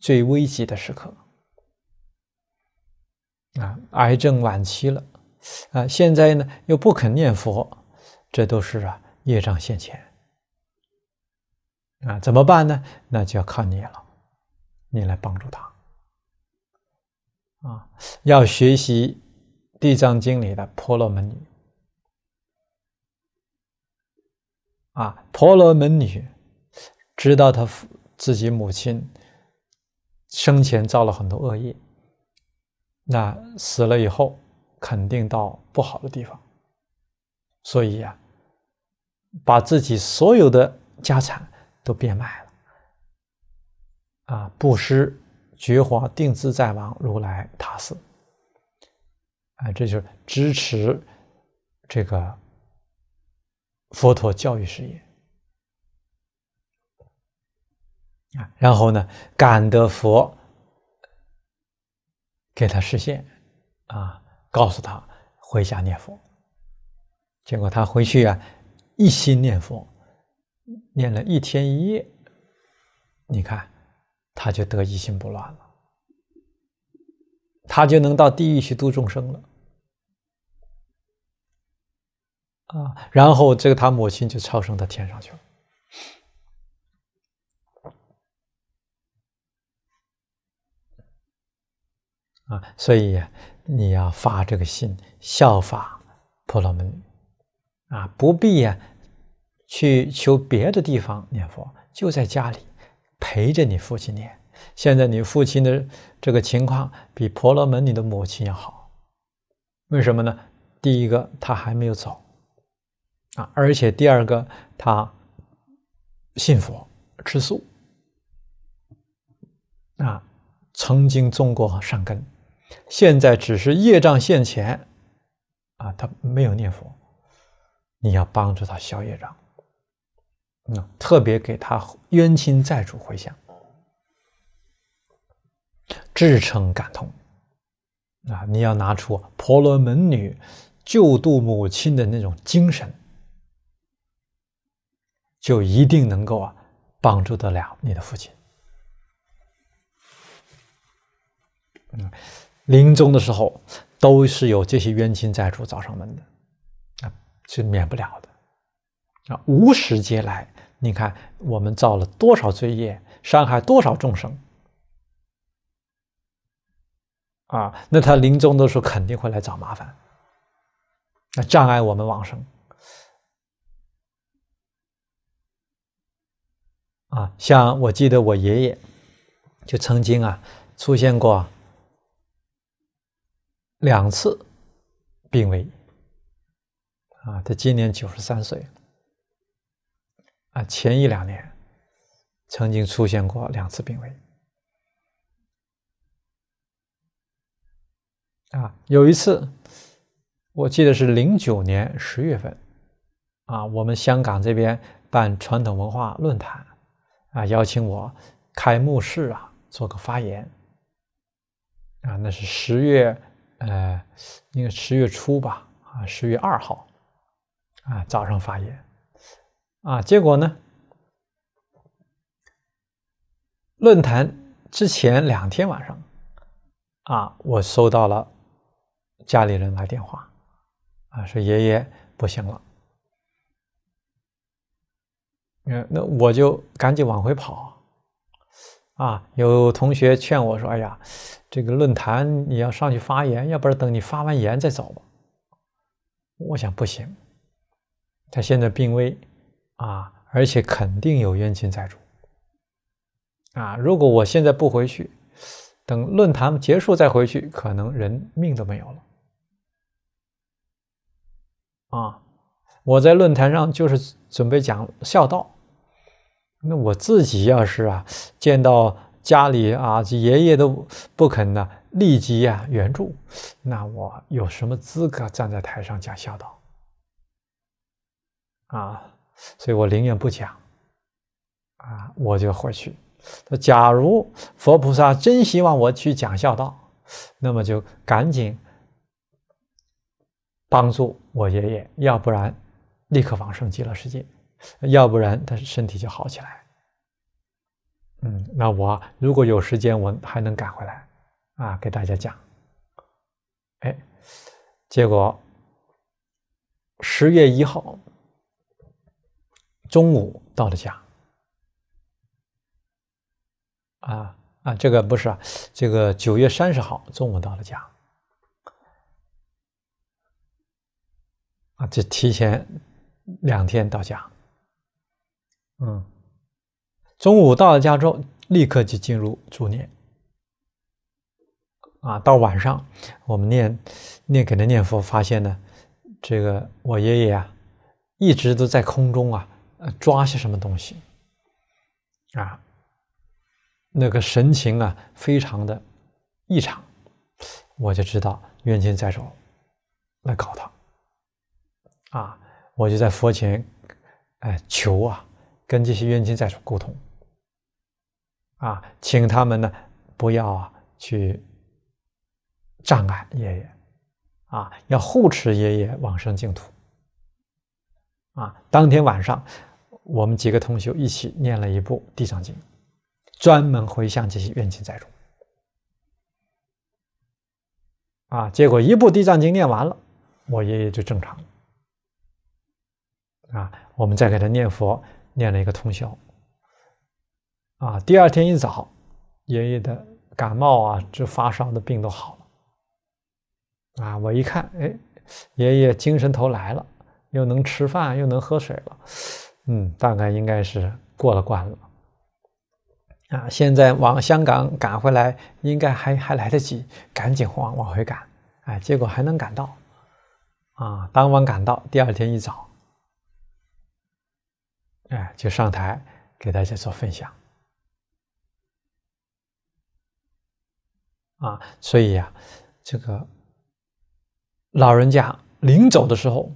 最危急的时刻，啊，癌症晚期了，啊，现在呢又不肯念佛，这都是啊业障现前，啊，怎么办呢？那就要靠你了，你来帮助他。啊，要学习《地藏经》里的婆罗门女。啊，婆罗门女知道她自己母亲生前造了很多恶业，那死了以后肯定到不好的地方，所以呀，把自己所有的家产都变卖了，啊，布施。觉华定自在王如来塔寺，啊，这就是支持这个佛陀教育事业啊。然后呢，感得佛给他实现啊，告诉他回家念佛。结果他回去啊，一心念佛，念了一天一夜，你看。他就得一心不乱了，他就能到地狱去度众生了啊！然后这个他母亲就超生到天上去了啊！所以你要发这个心，效法婆罗门啊，不必呀去求别的地方念佛，就在家里。陪着你父亲念。现在你父亲的这个情况比婆罗门你的母亲要好，为什么呢？第一个，他还没有走啊，而且第二个，他信佛、吃素啊，曾经种过善根，现在只是业障现前啊，他没有念佛，你要帮助他消业障。嗯，特别给他冤亲债主回向，至诚感通。啊，你要拿出婆罗门女救度母亲的那种精神，就一定能够啊帮助得了你的父亲。嗯，临终的时候都是有这些冤亲债主找上门的，啊，是免不了的。啊，无时间来。你看，我们造了多少罪业，伤害多少众生啊？那他临终的时候肯定会来找麻烦，那障碍我们往生啊。像我记得我爷爷，就曾经啊出现过两次病危啊。他今年九十三岁了。啊，前一两年，曾经出现过两次病危。啊，有一次，我记得是零九年十月份，啊，我们香港这边办传统文化论坛，啊，邀请我开幕式啊做个发言，啊，那是十月，呃，应该十月初吧，啊，十月二号，啊，早上发言。啊，结果呢？论坛之前两天晚上，啊，我收到了家里人来电话，啊，说爷爷不行了。那那我就赶紧往回跑。啊，有同学劝我说：“哎呀，这个论坛你要上去发言，要不然等你发完言再走吧。”我想不行，他现在病危。啊！而且肯定有冤亲债主啊！如果我现在不回去，等论坛结束再回去，可能人命都没有了。啊！我在论坛上就是准备讲孝道，那我自己要是啊见到家里啊爷爷都不肯呢立即啊援助，那我有什么资格站在台上讲孝道？啊！所以我宁愿不讲啊，我就回去。假如佛菩萨真希望我去讲孝道，那么就赶紧帮助我爷爷，要不然立刻往生极乐世界，要不然他身体就好起来。嗯，那我如果有时间，我还能赶回来啊，给大家讲。哎，结果十月一号。中午到了家，啊啊，这个不是啊，这个九月三十号中午到了家，啊，这提前两天到家，嗯，中午到了家之后，立刻就进入助念，啊，到晚上我们念念给他念佛，发现呢，这个我爷爷啊，一直都在空中啊。抓些什么东西？啊，那个神情啊，非常的异常，我就知道冤亲债主来搞他。啊，我就在佛前，哎，求啊，跟这些冤亲债主沟通。啊，请他们呢不要去障碍爷爷，啊，要护持爷爷往生净土。啊，当天晚上。我们几个同学一起念了一部《地藏经》，专门回向这些冤亲债主啊。结果一部《地藏经》念完了，我爷爷就正常了啊。我们再给他念佛念了一个通宵啊。第二天一早，爷爷的感冒啊、这发烧的病都好了啊。我一看，哎，爷爷精神头来了，又能吃饭，又能喝水了。嗯，大概应该是过了关了啊。现在往香港赶回来，应该还还来得及，赶紧往往回赶。哎，结果还能赶到啊，当晚赶到，第二天一早，哎，就上台给大家做分享。啊，所以呀，这个老人家临走的时候，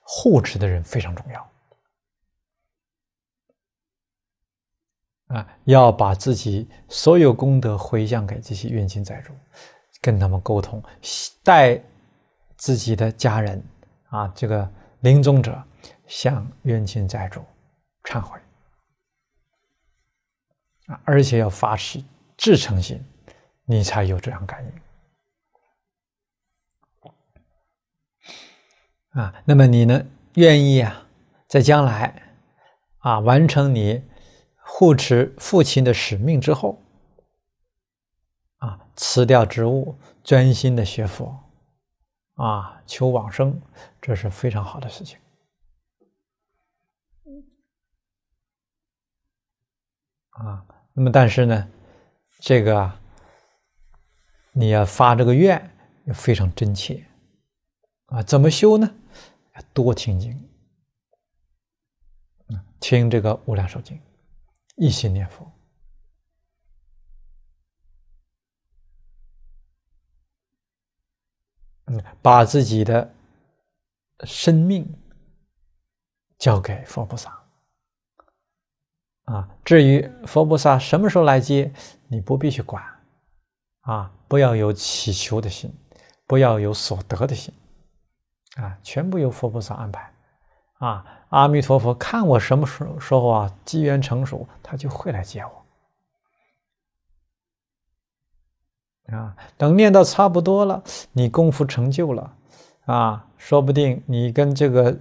护持的人非常重要。啊，要把自己所有功德回向给这些冤亲债主，跟他们沟通，带自己的家人啊，这个临终者向冤亲债主忏悔啊，而且要发誓至诚心，你才有这样感应啊。那么你呢？愿意啊，在将来啊，完成你。护持父亲的使命之后，啊，辞掉职务，专心的学佛，啊，求往生，这是非常好的事情。啊，那么但是呢，这个你要发这个愿要非常真切，啊，怎么修呢？多听经，听这个无量寿经。一心念佛，嗯，把自己的生命交给佛菩萨，啊，至于佛菩萨什么时候来接，你不必去管，啊，不要有乞求的心，不要有所得的心，啊，全部由佛菩萨安排。啊，阿弥陀佛！看我什么时候时候啊，机缘成熟，他就会来接我。啊，等念到差不多了，你功夫成就了，啊，说不定你跟这个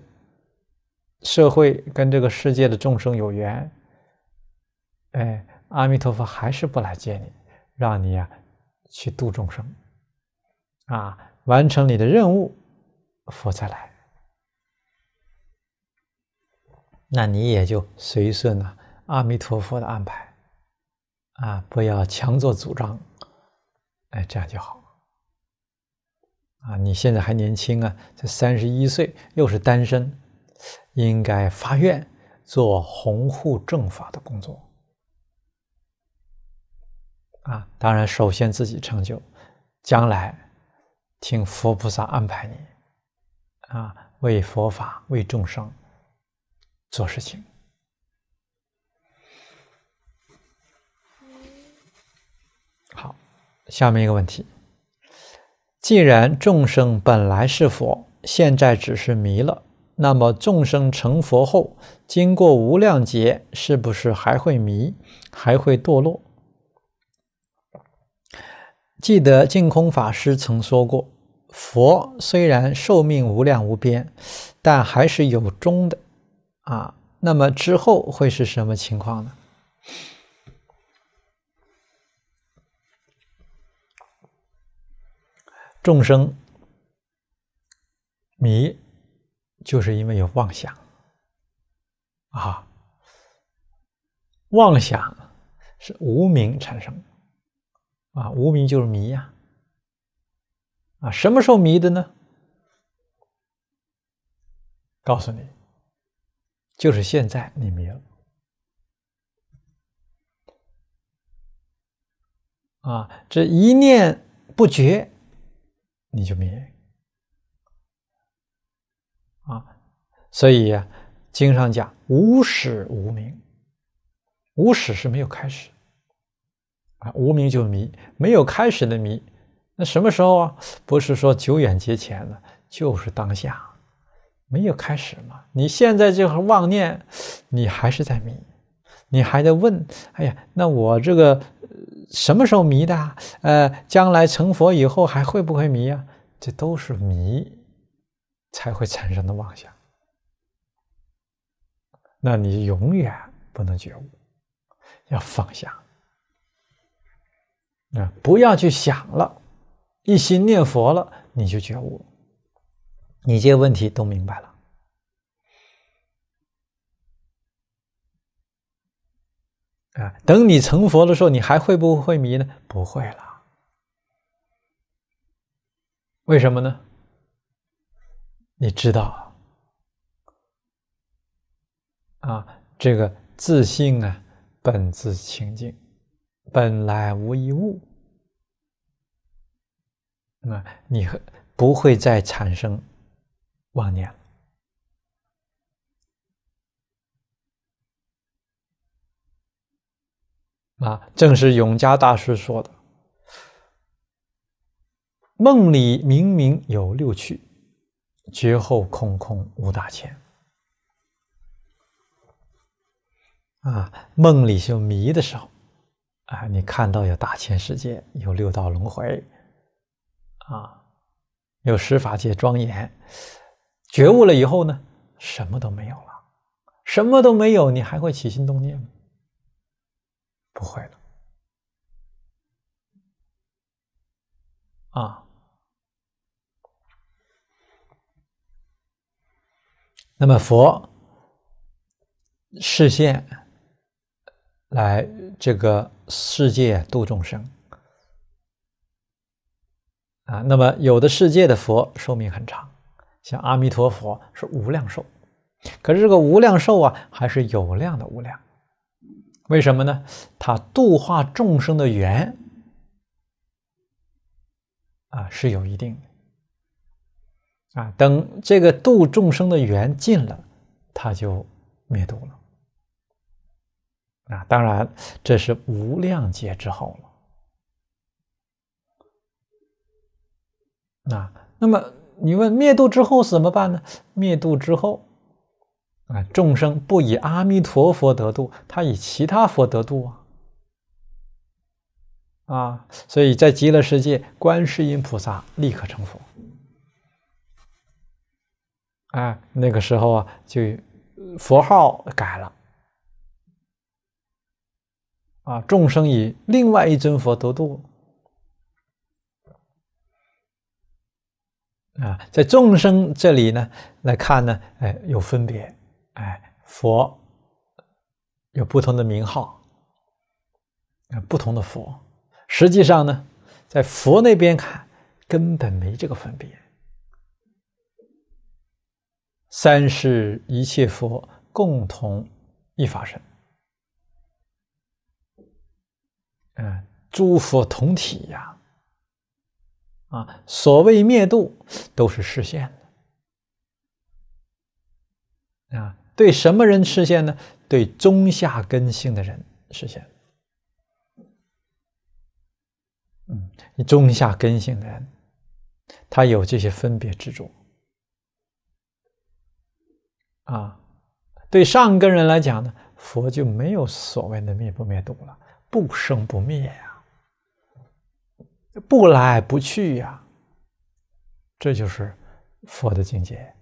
社会、跟这个世界的众生有缘。哎，阿弥陀佛还是不来接你，让你啊去度众生，啊，完成你的任务，佛再来。那你也就随顺了阿弥陀佛的安排，啊，不要强作主张，哎，这样就好。啊，你现在还年轻啊，才三十一岁，又是单身，应该发愿做弘护正法的工作。啊，当然，首先自己成就，将来听佛菩萨安排你，啊，为佛法，为众生。做事情好，下面一个问题：既然众生本来是佛，现在只是迷了，那么众生成佛后，经过无量劫，是不是还会迷，还会堕落？记得净空法师曾说过：佛虽然寿命无量无边，但还是有终的。啊，那么之后会是什么情况呢？众生迷，就是因为有妄想啊，妄想是无明产生啊，无明就是迷呀啊，什么时候迷的呢？告诉你。就是现在，你迷了啊！这一念不绝，你就迷啊！所以啊，经上讲“无始无名”，无始是没有开始啊，无名就迷，没有开始的迷。那什么时候啊？不是说久远节前了，就是当下。没有开始嘛。你现在这个妄念，你还是在迷，你还得问：哎呀，那我这个什么时候迷的啊？呃，将来成佛以后还会不会迷啊？这都是迷才会产生的妄想，那你永远不能觉悟，要放下，啊，不要去想了，一心念佛了，你就觉悟了。你这些问题都明白了啊！等你成佛的时候，你还会不会迷呢？不会了。为什么呢？你知道啊，这个自信啊，本自清净，本来无一物，那你不会再产生。妄念啊，正是永嘉大师说的：“梦里明明有六趣，觉后空空无大千。”啊，梦里就迷的时候啊，你看到有大千世界，有六道轮回，啊，有十法界庄严。觉悟了以后呢，什么都没有了，什么都没有，你还会起心动念吗？不会了。啊，那么佛视线来这个世界度众生啊，那么有的世界的佛寿命很长。像阿弥陀佛是无量寿，可是这个无量寿啊，还是有量的无量。为什么呢？他度化众生的缘啊是有一定的啊，等这个度众生的缘尽了，他就灭度了。啊，当然这是无量劫之后了。啊，那么。你问灭度之后怎么办呢？灭度之后，啊，众生不以阿弥陀佛得度，他以其他佛得度啊，啊，所以在极乐世界，观世音菩萨立刻成佛，哎，那个时候啊，就佛号改了，啊，众生以另外一尊佛得度。啊，在众生这里呢来看呢，哎，有分别，哎，佛有不同的名号，不同的佛。实际上呢，在佛那边看，根本没这个分别。三是一切佛共同一法身，嗯，诸佛同体呀。啊，所谓灭度，都是实现的。啊，对什么人实现呢？对中下根性的人实现。嗯，你中下根性的人，他有这些分别执着。啊，对上根人来讲呢，佛就没有所谓的灭不灭度了，不生不灭呀。不来不去呀，这就是佛的境界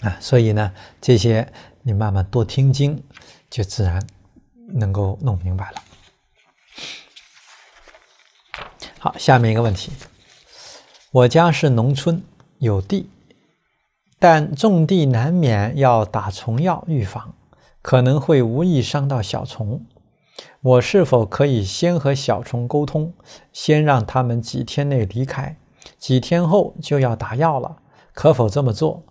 啊！所以呢，这些你慢慢多听经，就自然能够弄明白了。好，下面一个问题：我家是农村，有地。但种地难免要打虫药预防，可能会无意伤到小虫。我是否可以先和小虫沟通，先让他们几天内离开，几天后就要打药了，可否这么做？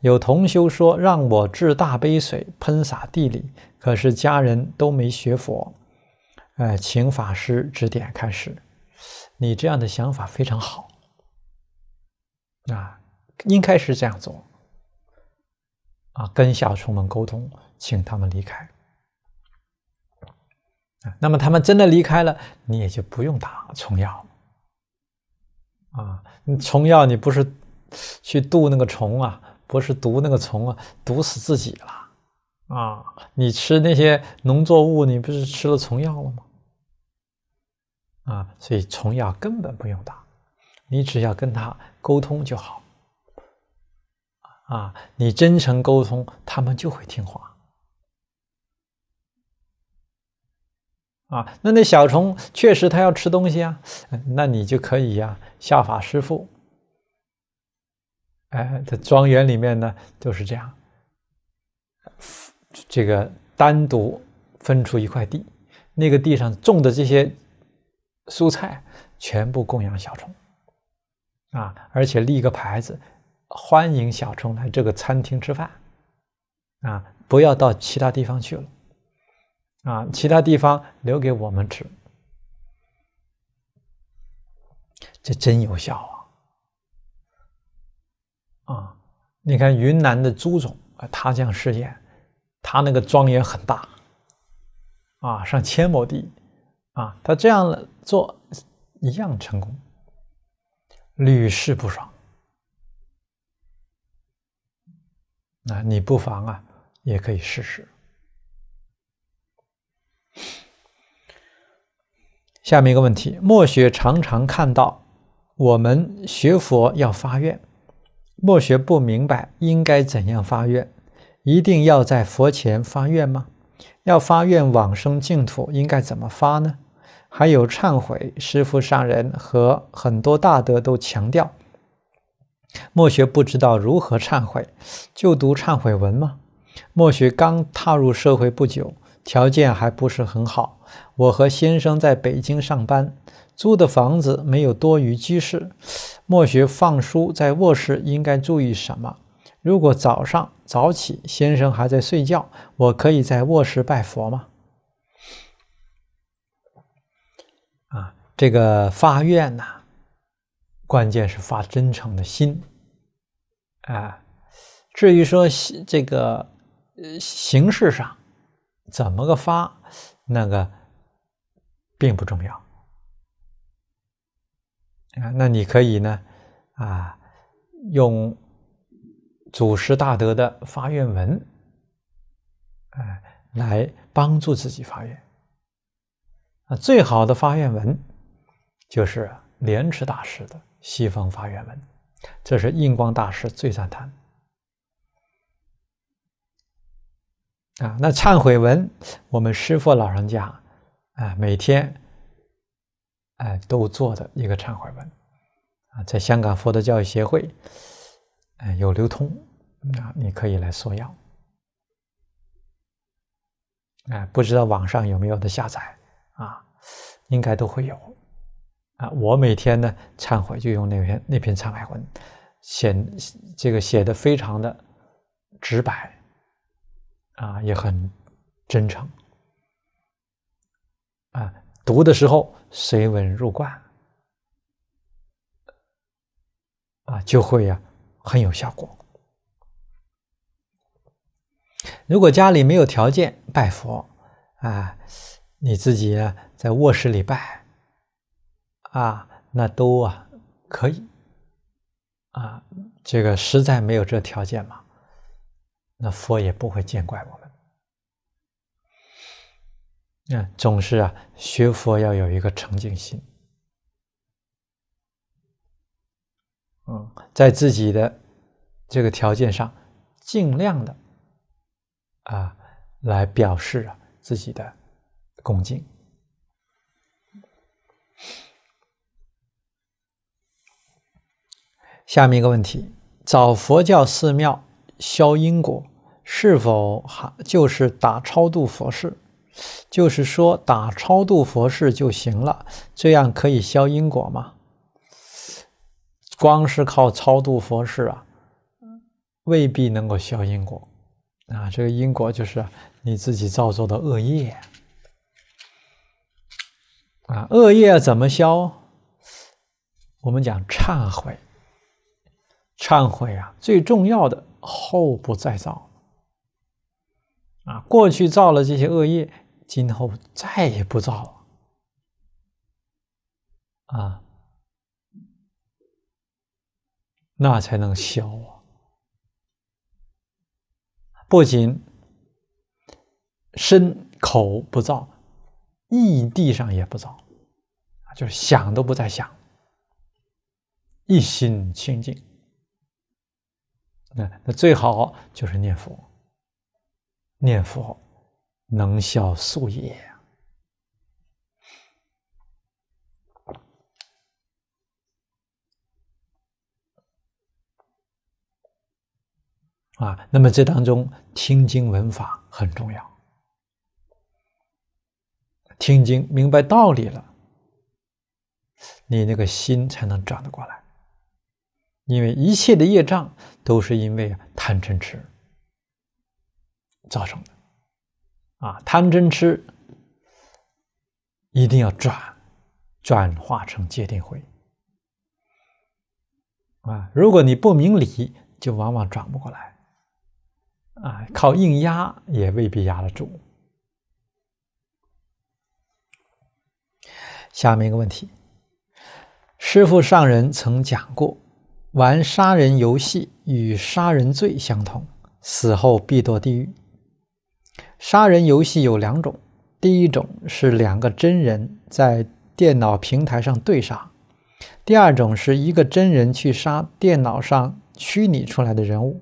有同修说让我制大杯水喷洒地里，可是家人都没学佛。呃，请法师指点开始。你这样的想法非常好，啊，应该是这样做。啊，跟小虫们沟通，请他们离开。啊，那么他们真的离开了，你也就不用打虫药。啊，你虫药你不是去渡那个虫啊，不是毒那个虫啊，毒死自己了啊！你吃那些农作物，你不是吃了虫药了吗？啊，所以虫药根本不用打，你只要跟他沟通就好。啊，你真诚沟通，他们就会听话。啊，那那小虫确实它要吃东西啊，那你就可以呀，下法施傅。哎，这庄园里面呢就是这样，这个单独分出一块地，那个地上种的这些蔬菜全部供养小虫，啊，而且立个牌子。欢迎小虫来这个餐厅吃饭，啊，不要到其他地方去了，啊，其他地方留给我们吃，这真有效啊！啊，你看云南的朱总啊，他这样试验，他那个庄园很大，啊，上千亩地，啊，他这样做一样成功，屡试不爽。那你不妨啊，也可以试试。下面一个问题：墨学常常看到，我们学佛要发愿，墨学不明白应该怎样发愿，一定要在佛前发愿吗？要发愿往生净土，应该怎么发呢？还有忏悔，师父上人和很多大德都强调。莫学不知道如何忏悔，就读忏悔文吗？莫学刚踏入社会不久，条件还不是很好。我和先生在北京上班，租的房子没有多余居室。莫学放书在卧室，应该注意什么？如果早上早起，先生还在睡觉，我可以在卧室拜佛吗？啊，这个发愿呐。关键是发真诚的心，啊。至于说这个形式上怎么个发，那个并不重要啊。那你可以呢，啊，用祖师大德的发愿文，啊来帮助自己发愿啊。最好的发愿文就是莲池大师的。西方法源文，这是印光大师最赞谈。啊，那忏悔文，我们师父老人家，啊，每天，哎，都做的一个忏悔文，啊，在香港佛的教育协会，哎，有流通，啊，你可以来索要，哎，不知道网上有没有的下载，啊，应该都会有。啊，我每天呢忏悔就用那篇那篇忏悔文，写这个写的非常的直白，啊，也很真诚，啊，读的时候随文入卦。啊，就会呀很有效果。如果家里没有条件拜佛，啊，你自己在卧室里拜。啊，那都啊可以啊，这个实在没有这条件嘛，那佛也不会见怪我们。嗯，总是啊，学佛要有一个诚敬心，嗯，在自己的这个条件上，尽量的啊，来表示啊自己的恭敬。下面一个问题：找佛教寺庙消因果，是否还就是打超度佛事？就是说打超度佛事就行了，这样可以消因果吗？光是靠超度佛事啊，未必能够消因果。啊，这个因果就是你自己造作的恶业啊，恶业怎么消？我们讲忏悔。忏悔啊，最重要的后不再造啊，过去造了这些恶业，今后再也不造啊，那才能消啊。不仅身口不造，意地上也不造就是想都不再想，一心清净。那那最好就是念佛，念佛能消宿业啊，那么这当中听经闻法很重要，听经明白道理了，你那个心才能转得过来。因为一切的业障都是因为贪嗔痴造成的，啊，贪嗔痴一定要转，转化成戒定慧。啊，如果你不明理，就往往转不过来，啊，靠硬压也未必压得住。下面一个问题，师父上人曾讲过。玩杀人游戏与杀人罪相同，死后必堕地狱。杀人游戏有两种：第一种是两个真人在电脑平台上对杀；第二种是一个真人去杀电脑上虚拟出来的人物。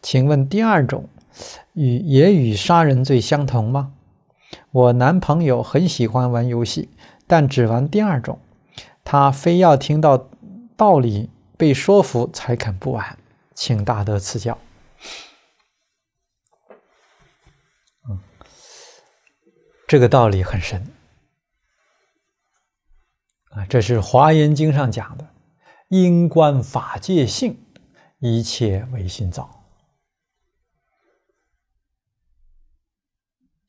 请问第二种与也与杀人罪相同吗？我男朋友很喜欢玩游戏，但只玩第二种，他非要听到道理。被说服才肯不晚，请大德赐教。这个道理很深啊，这是《华严经》上讲的：“因观法界性，一切唯心造。”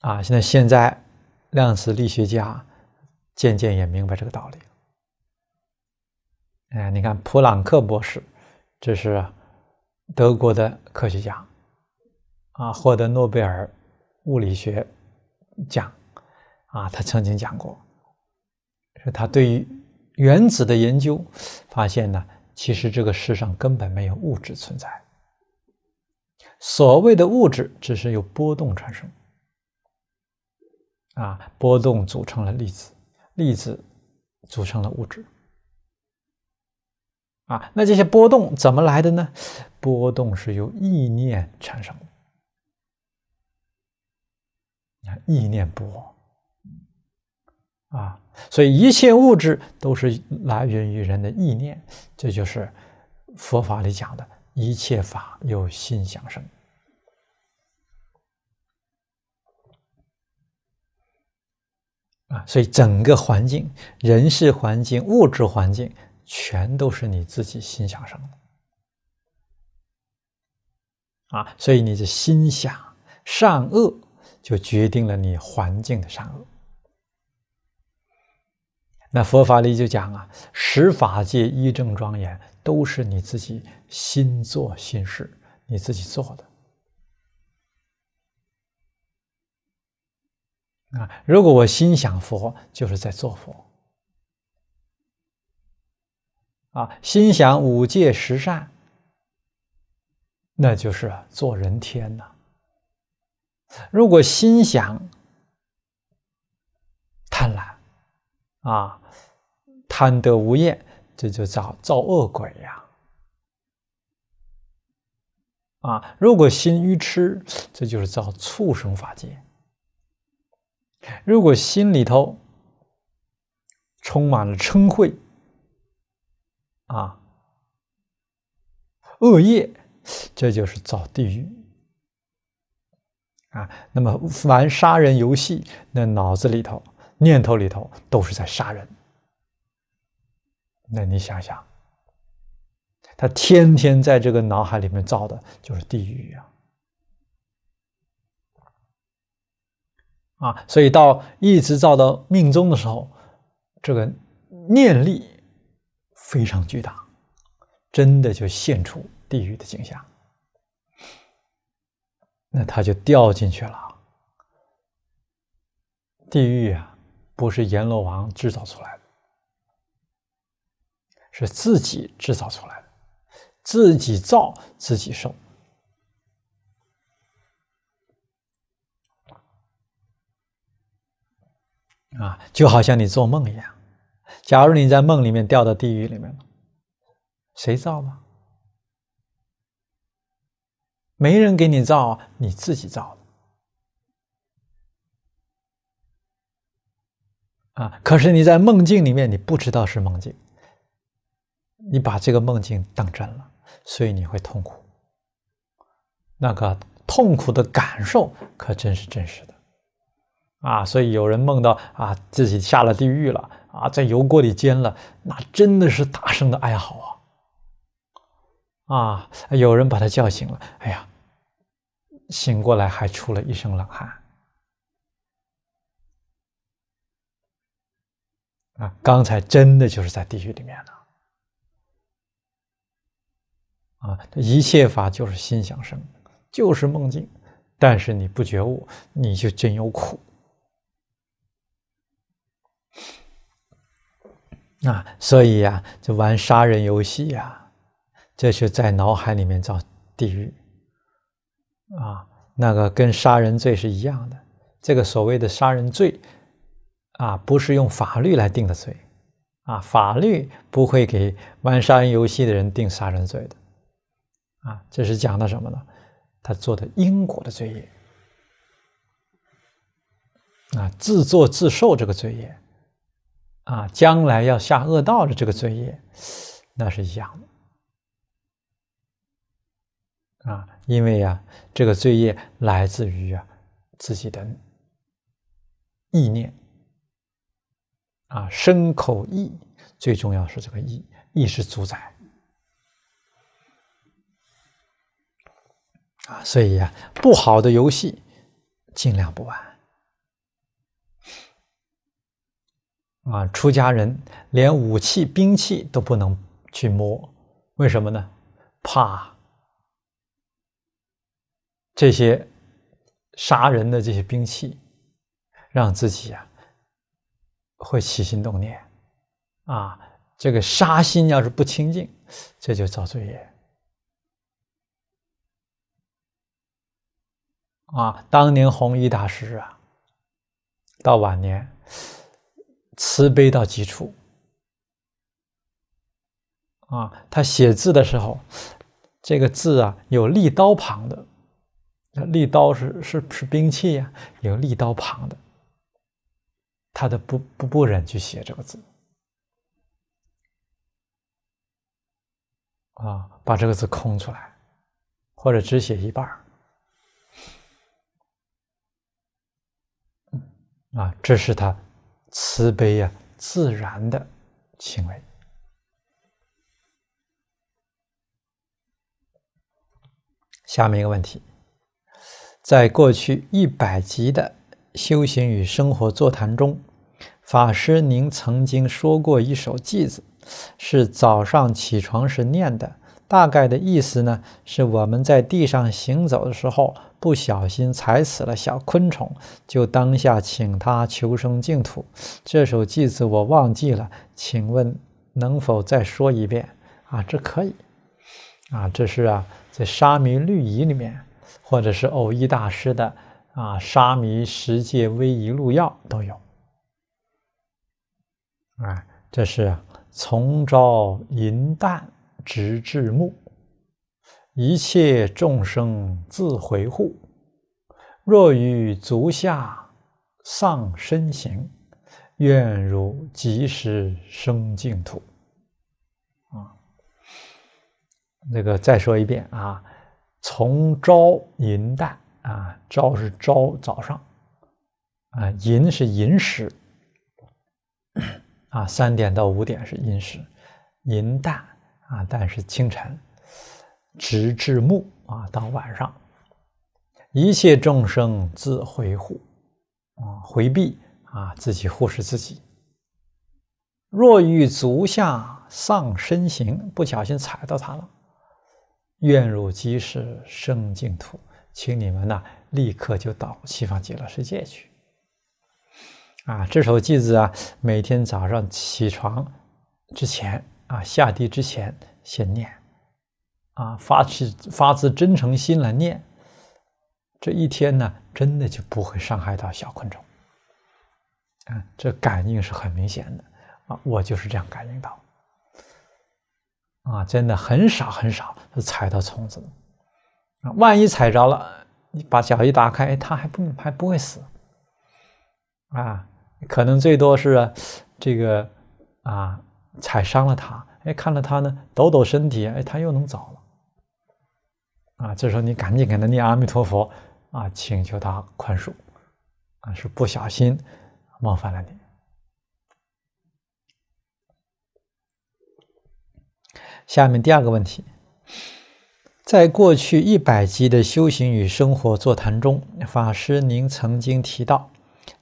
啊，现在现在量子力学家渐渐也明白这个道理。哎，你看普朗克博士，这是德国的科学家啊，获得诺贝尔物理学奖啊。他曾经讲过，说他对于原子的研究发现呢，其实这个世上根本没有物质存在。所谓的物质，只是由波动产生啊，波动组成了粒子，粒子组成了物质。啊，那这些波动怎么来的呢？波动是由意念产生的。啊，意念波啊，所以一切物质都是来源于人的意念，这就是佛法里讲的一切法有心想生啊。所以整个环境，人事环境、物质环境。全都是你自己心想生的啊，所以你的心想善恶，就决定了你环境的善恶。那佛法里就讲啊，十法界一正庄严，都是你自己心做心事，你自己做的啊。如果我心想佛，就是在做佛。啊，心想五戒十善，那就是做人天呐。如果心想贪婪，啊，贪得无厌，这就造造恶鬼呀。啊，如果心愚痴，这就是造畜生法界。如果心里头充满了嗔恚。啊，恶业，这就是造地狱啊。那么玩杀人游戏，那脑子里头、念头里头都是在杀人。那你想想，他天天在这个脑海里面造的就是地狱啊！啊，所以到一直造到命中的时候，这个念力。非常巨大，真的就现出地狱的景象，那他就掉进去了。地狱啊，不是阎罗王制造出来的，是自己制造出来的，自己造自己受。啊，就好像你做梦一样。假如你在梦里面掉到地狱里面了，谁造的？没人给你造，你自己造的。啊！可是你在梦境里面，你不知道是梦境，你把这个梦境当真了，所以你会痛苦。那个痛苦的感受可真是真实的。啊，所以有人梦到啊，自己下了地狱了，啊，在油锅里煎了，那真的是大声的哀嚎啊！啊，有人把他叫醒了，哎呀，醒过来还出了一身冷汗。啊，刚才真的就是在地狱里面呢。啊，一切法就是心想生，就是梦境，但是你不觉悟，你就真有苦。那所以呀，就玩杀人游戏呀，这是在脑海里面造地狱啊。那个跟杀人罪是一样的。这个所谓的杀人罪啊，不是用法律来定的罪啊，法律不会给玩杀人游戏的人定杀人罪的啊。这是讲的什么呢？他做的因果的罪业啊，自作自受这个罪业。啊，将来要下恶道的这个罪业，那是一样的啊！因为呀，这个罪业来自于啊自己的意念啊，身口意，最重要是这个意，意是主宰啊，所以呀，不好的游戏尽量不玩。啊，出家人连武器、兵器都不能去摸，为什么呢？怕这些杀人的这些兵器，让自己啊会起心动念啊，这个杀心要是不清净，这就造罪业。啊，当年弘一大师啊，到晚年。慈悲到极处，啊，他写字的时候，这个字啊有利刀旁的，那利刀是是是兵器呀，有利刀旁的，他都不不不忍去写这个字，啊，把这个字空出来，或者只写一半啊，这是他。慈悲啊，自然的行为。下面一个问题，在过去一百集的《修行与生活》座谈中，法师您曾经说过一首偈子，是早上起床时念的。大概的意思呢，是我们在地上行走的时候不小心踩死了小昆虫，就当下请他求生净土。这首偈子我忘记了，请问能否再说一遍啊？这可以，啊，这是啊，在《沙弥律仪》里面，或者是偶一大师的啊《沙弥十戒威仪录要》都有。啊。这是从朝淫旦。直至暮，一切众生自回护。若于足下丧身行，愿如及时生净土。啊，那个再说一遍啊，从朝淫旦啊，朝是朝早上啊，寅是寅时 啊，三点到五点是寅时，寅旦。啊！但是清晨，直至暮啊，到晚上，一切众生自回护啊，回避啊，自己护视自己。若遇足下丧身行，不小心踩到它了，愿入即是生净土，请你们呢，立刻就到西方极乐世界去。啊！这首偈子啊，每天早上起床之前。啊，下地之前先念，啊，发起发自真诚心来念，这一天呢，真的就不会伤害到小昆虫。嗯，这感应是很明显的啊，我就是这样感应到。啊，真的很少很少踩到虫子，啊，万一踩着了，你把脚一打开，它还不还不会死，啊，可能最多是这个啊。踩伤了他，哎，看了他呢，抖抖身体，哎，他又能走了，啊，这时候你赶紧给他念阿弥陀佛，啊，请求他宽恕，啊，是不小心冒犯了你。下面第二个问题，在过去一百集的修行与生活座谈中，法师您曾经提到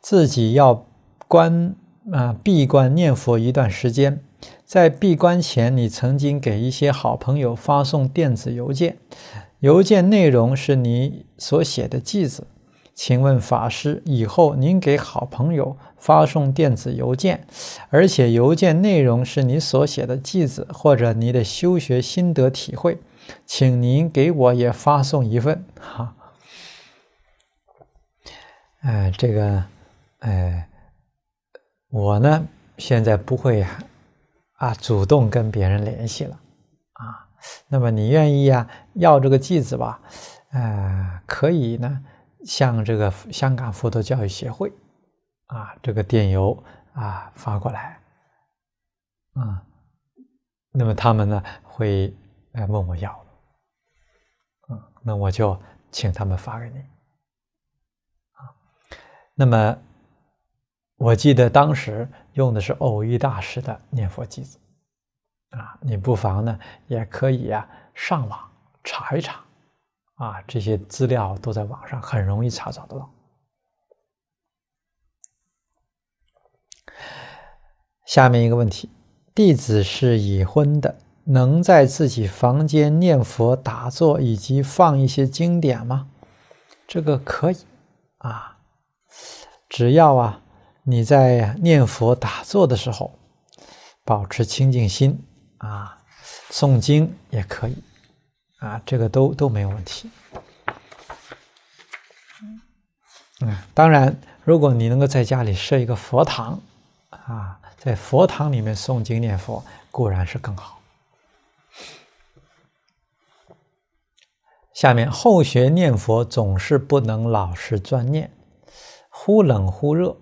自己要关啊闭关念佛一段时间。在闭关前，你曾经给一些好朋友发送电子邮件，邮件内容是你所写的句子。请问法师，以后您给好朋友发送电子邮件，而且邮件内容是你所写的句子或者你的修学心得体会，请您给我也发送一份。哈，哎，这个，哎，我呢，现在不会。啊，主动跟别人联系了，啊，那么你愿意啊要这个剂子吧？呃，可以呢，向这个香港佛陀教育协会啊这个电邮啊发过来，啊。那么他们呢会来问我要，嗯，那我就请他们发给你，啊，那么我记得当时。用的是偶遇大师的念佛机子啊，你不妨呢，也可以啊，上网查一查啊，这些资料都在网上，很容易查找得到。下面一个问题：弟子是已婚的，能在自己房间念佛、打坐以及放一些经典吗？这个可以啊，只要啊。你在念佛打坐的时候，保持清净心啊，诵经也可以啊，这个都都没有问题。嗯，当然，如果你能够在家里设一个佛堂啊，在佛堂里面诵经念佛，固然是更好。下面后学念佛，总是不能老是专念，忽冷忽热。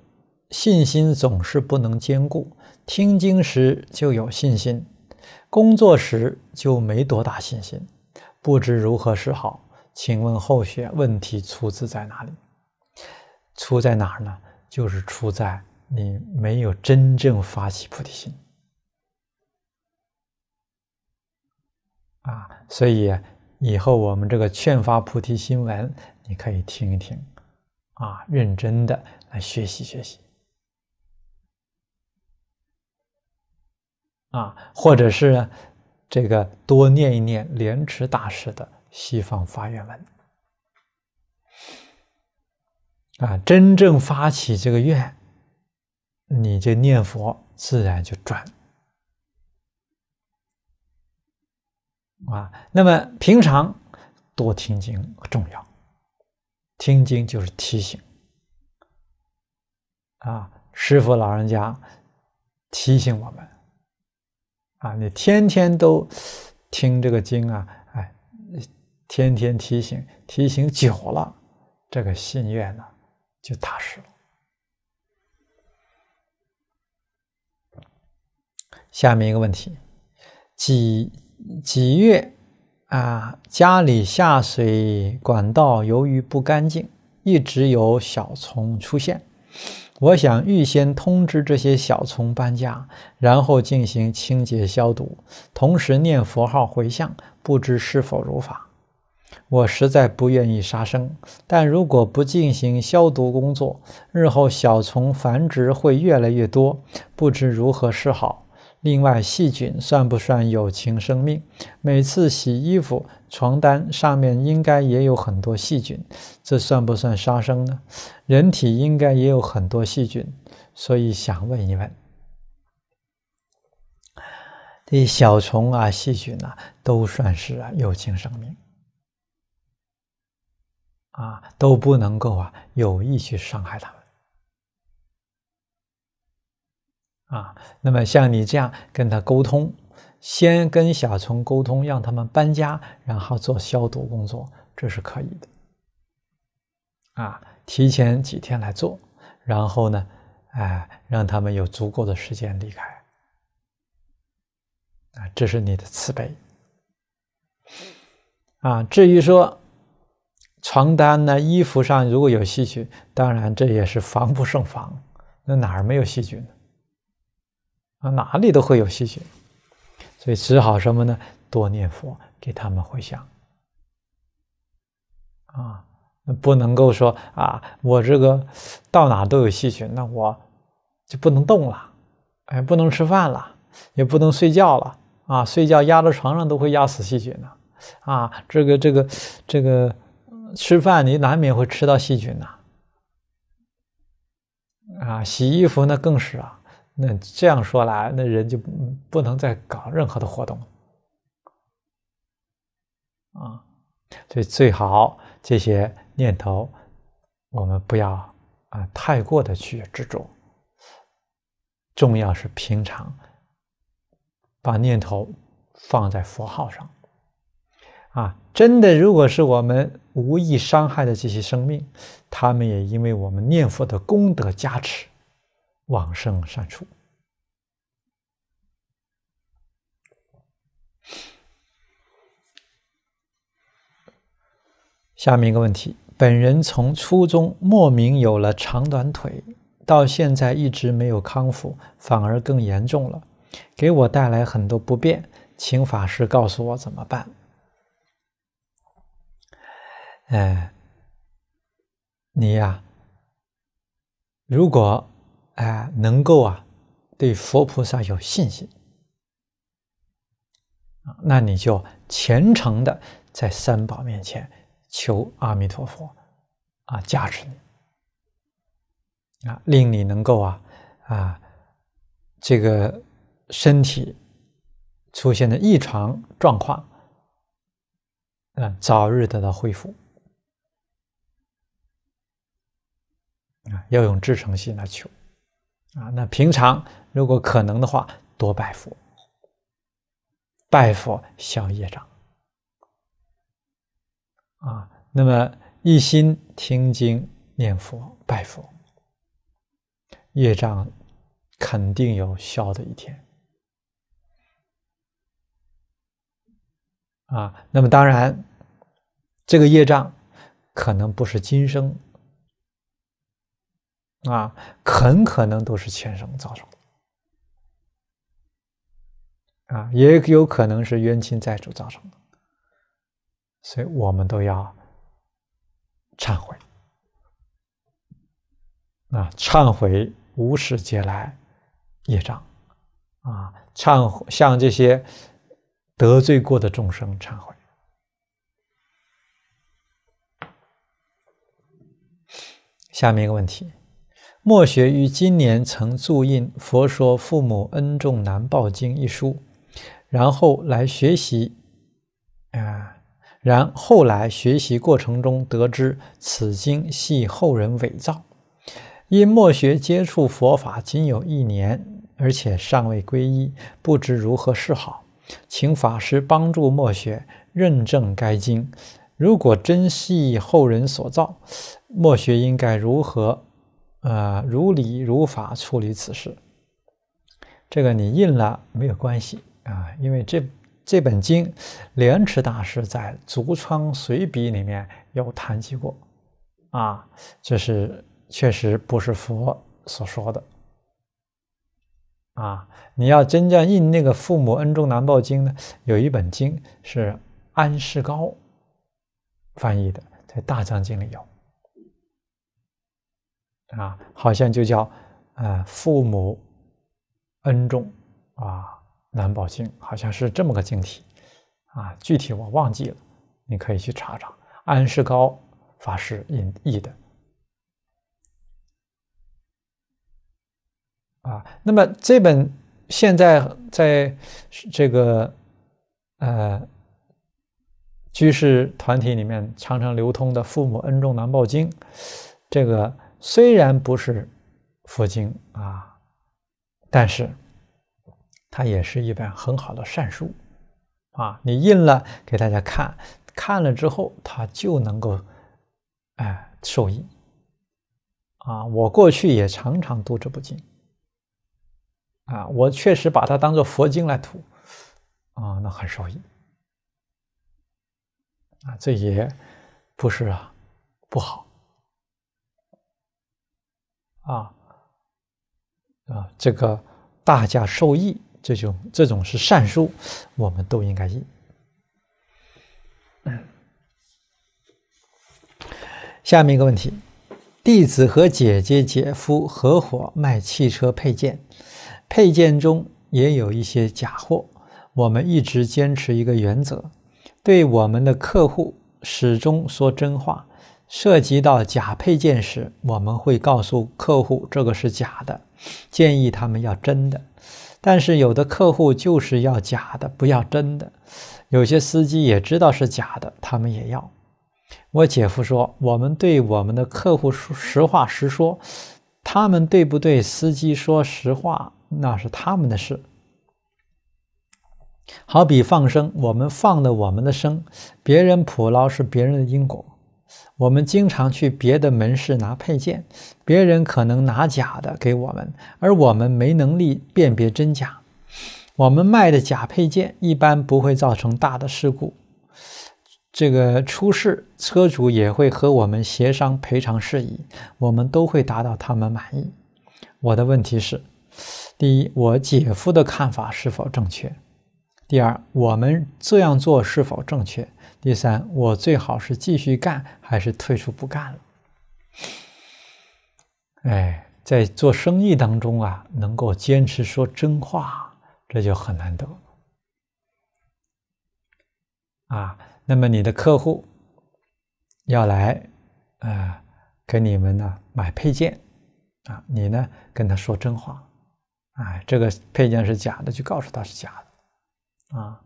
信心总是不能兼顾，听经时就有信心，工作时就没多大信心，不知如何是好。请问后学，问题出自在哪里？出在哪儿呢？就是出在你没有真正发起菩提心啊！所以以后我们这个《劝发菩提心文》，你可以听一听啊，认真的来学习学习。啊，或者是这个多念一念莲池大师的西方发愿文啊，真正发起这个愿，你就念佛，自然就转啊。那么平常多听经重要，听经就是提醒啊，师傅老人家提醒我们。啊，你天天都听这个经啊，哎，天天提醒提醒久了，这个心愿呢就踏实了。下面一个问题：几几月啊？家里下水管道由于不干净，一直有小虫出现。我想预先通知这些小虫搬家，然后进行清洁消毒，同时念佛号回向。不知是否如法？我实在不愿意杀生，但如果不进行消毒工作，日后小虫繁殖会越来越多，不知如何是好。另外，细菌算不算有情生命？每次洗衣服、床单上面应该也有很多细菌，这算不算杀生呢？人体应该也有很多细菌，所以想问一问：这小虫啊、细菌啊，都算是啊有情生命啊，都不能够啊有意去伤害他们。啊，那么像你这样跟他沟通，先跟小虫沟通，让他们搬家，然后做消毒工作，这是可以的。啊，提前几天来做，然后呢，哎，让他们有足够的时间离开。啊，这是你的慈悲。啊，至于说床单呢、衣服上如果有细菌，当然这也是防不胜防。那哪儿没有细菌呢？啊，哪里都会有细菌，所以只好什么呢？多念佛，给他们回向。啊，不能够说啊，我这个到哪都有细菌，那我就不能动了，哎，不能吃饭了，也不能睡觉了。啊，睡觉压到床上都会压死细菌呢。啊，这个这个这个，吃饭你难免会吃到细菌呐。啊，洗衣服那更是啊。那这样说来，那人就不能再搞任何的活动啊。所以最好这些念头，我们不要啊太过的去执着。重要是平常把念头放在佛号上啊。真的，如果是我们无意伤害的这些生命，他们也因为我们念佛的功德加持。往生善处。下面一个问题：本人从初中莫名有了长短腿，到现在一直没有康复，反而更严重了，给我带来很多不便，请法师告诉我怎么办？哎，你呀，如果。哎，能够啊，对佛菩萨有信心那你就虔诚的在三宝面前求阿弥陀佛，啊加持你，啊令你能够啊啊这个身体出现的异常状况，啊早日得到恢复，啊要用至诚心来求。啊，那平常如果可能的话，多拜佛，拜佛消业障。啊，那么一心听经念佛拜佛，业障肯定有消的一天。啊，那么当然，这个业障可能不是今生。啊，很可能都是前生造成的，啊，也有可能是冤亲债主造成的，所以我们都要忏悔。啊，忏悔无始劫来业障，啊，忏悔向这些得罪过的众生忏悔。下面一个问题。墨学于今年曾注印《佛说父母恩重难报经》一书，然后来学习。啊，然后来学习过程中得知此经系后人伪造。因墨学接触佛法仅有一年，而且尚未皈依，不知如何是好，请法师帮助墨学认证该经。如果真系后人所造，墨学应该如何？呃，如理如法处理此事，这个你印了没有关系啊？因为这这本经，莲池大师在《竹窗随笔》里面有谈及过，啊，这是确实不是佛所说的。啊，你要真正印那个《父母恩重难报经》呢，有一本经是安世高翻译的，在大藏经里有。啊，好像就叫，呃，父母恩重啊难报经，好像是这么个经题，啊，具体我忘记了，你可以去查查安世高法师引译的，啊，那么这本现在在这个呃居士团体里面常常流通的《父母恩重难报经》，这个。虽然不是佛经啊，但是它也是一本很好的善书啊。你印了给大家看，看了之后，他就能够哎受益啊。我过去也常常读之不经啊，我确实把它当做佛经来读啊，那很受益啊。这也不是啊不好。啊啊，这个大家受益，这种这种是善书，我们都应该印。下面一个问题：弟子和姐姐、姐夫合伙卖汽车配件，配件中也有一些假货。我们一直坚持一个原则，对我们的客户始终说真话。涉及到假配件时，我们会告诉客户这个是假的，建议他们要真的。但是有的客户就是要假的，不要真的。有些司机也知道是假的，他们也要。我姐夫说：“我们对我们的客户说实话实说，他们对不对司机说实话，那是他们的事。好比放生，我们放的我们的生，别人捕捞是别人的因果。”我们经常去别的门市拿配件，别人可能拿假的给我们，而我们没能力辨别真假。我们卖的假配件一般不会造成大的事故，这个出事车主也会和我们协商赔偿事宜，我们都会达到他们满意。我的问题是：第一，我姐夫的看法是否正确？第二，我们这样做是否正确？第三，我最好是继续干，还是退出不干了？哎，在做生意当中啊，能够坚持说真话，这就很难得啊。那么你的客户要来啊，跟你们呢买配件啊，你呢跟他说真话，啊，这个配件是假的，就告诉他是假的啊。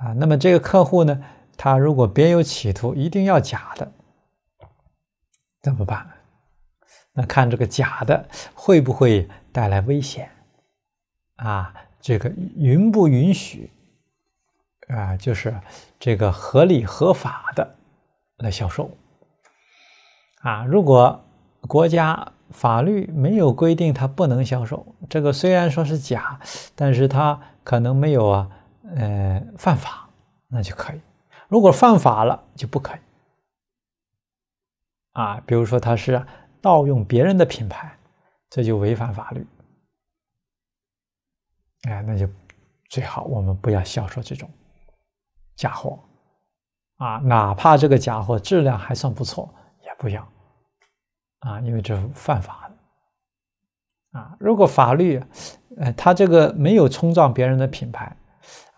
啊，那么这个客户呢？他如果别有企图，一定要假的，怎么办？那看这个假的会不会带来危险？啊，这个允不允许？啊，就是这个合理合法的来销售。啊，如果国家法律没有规定他不能销售，这个虽然说是假，但是他可能没有啊。呃，犯法那就可以；如果犯法了就不可以。啊，比如说他是盗用别人的品牌，这就违反法律。哎，那就最好我们不要销售这种假货。啊，哪怕这个假货质量还算不错，也不要。啊，因为这犯法的。啊，如果法律，呃，他这个没有冲撞别人的品牌。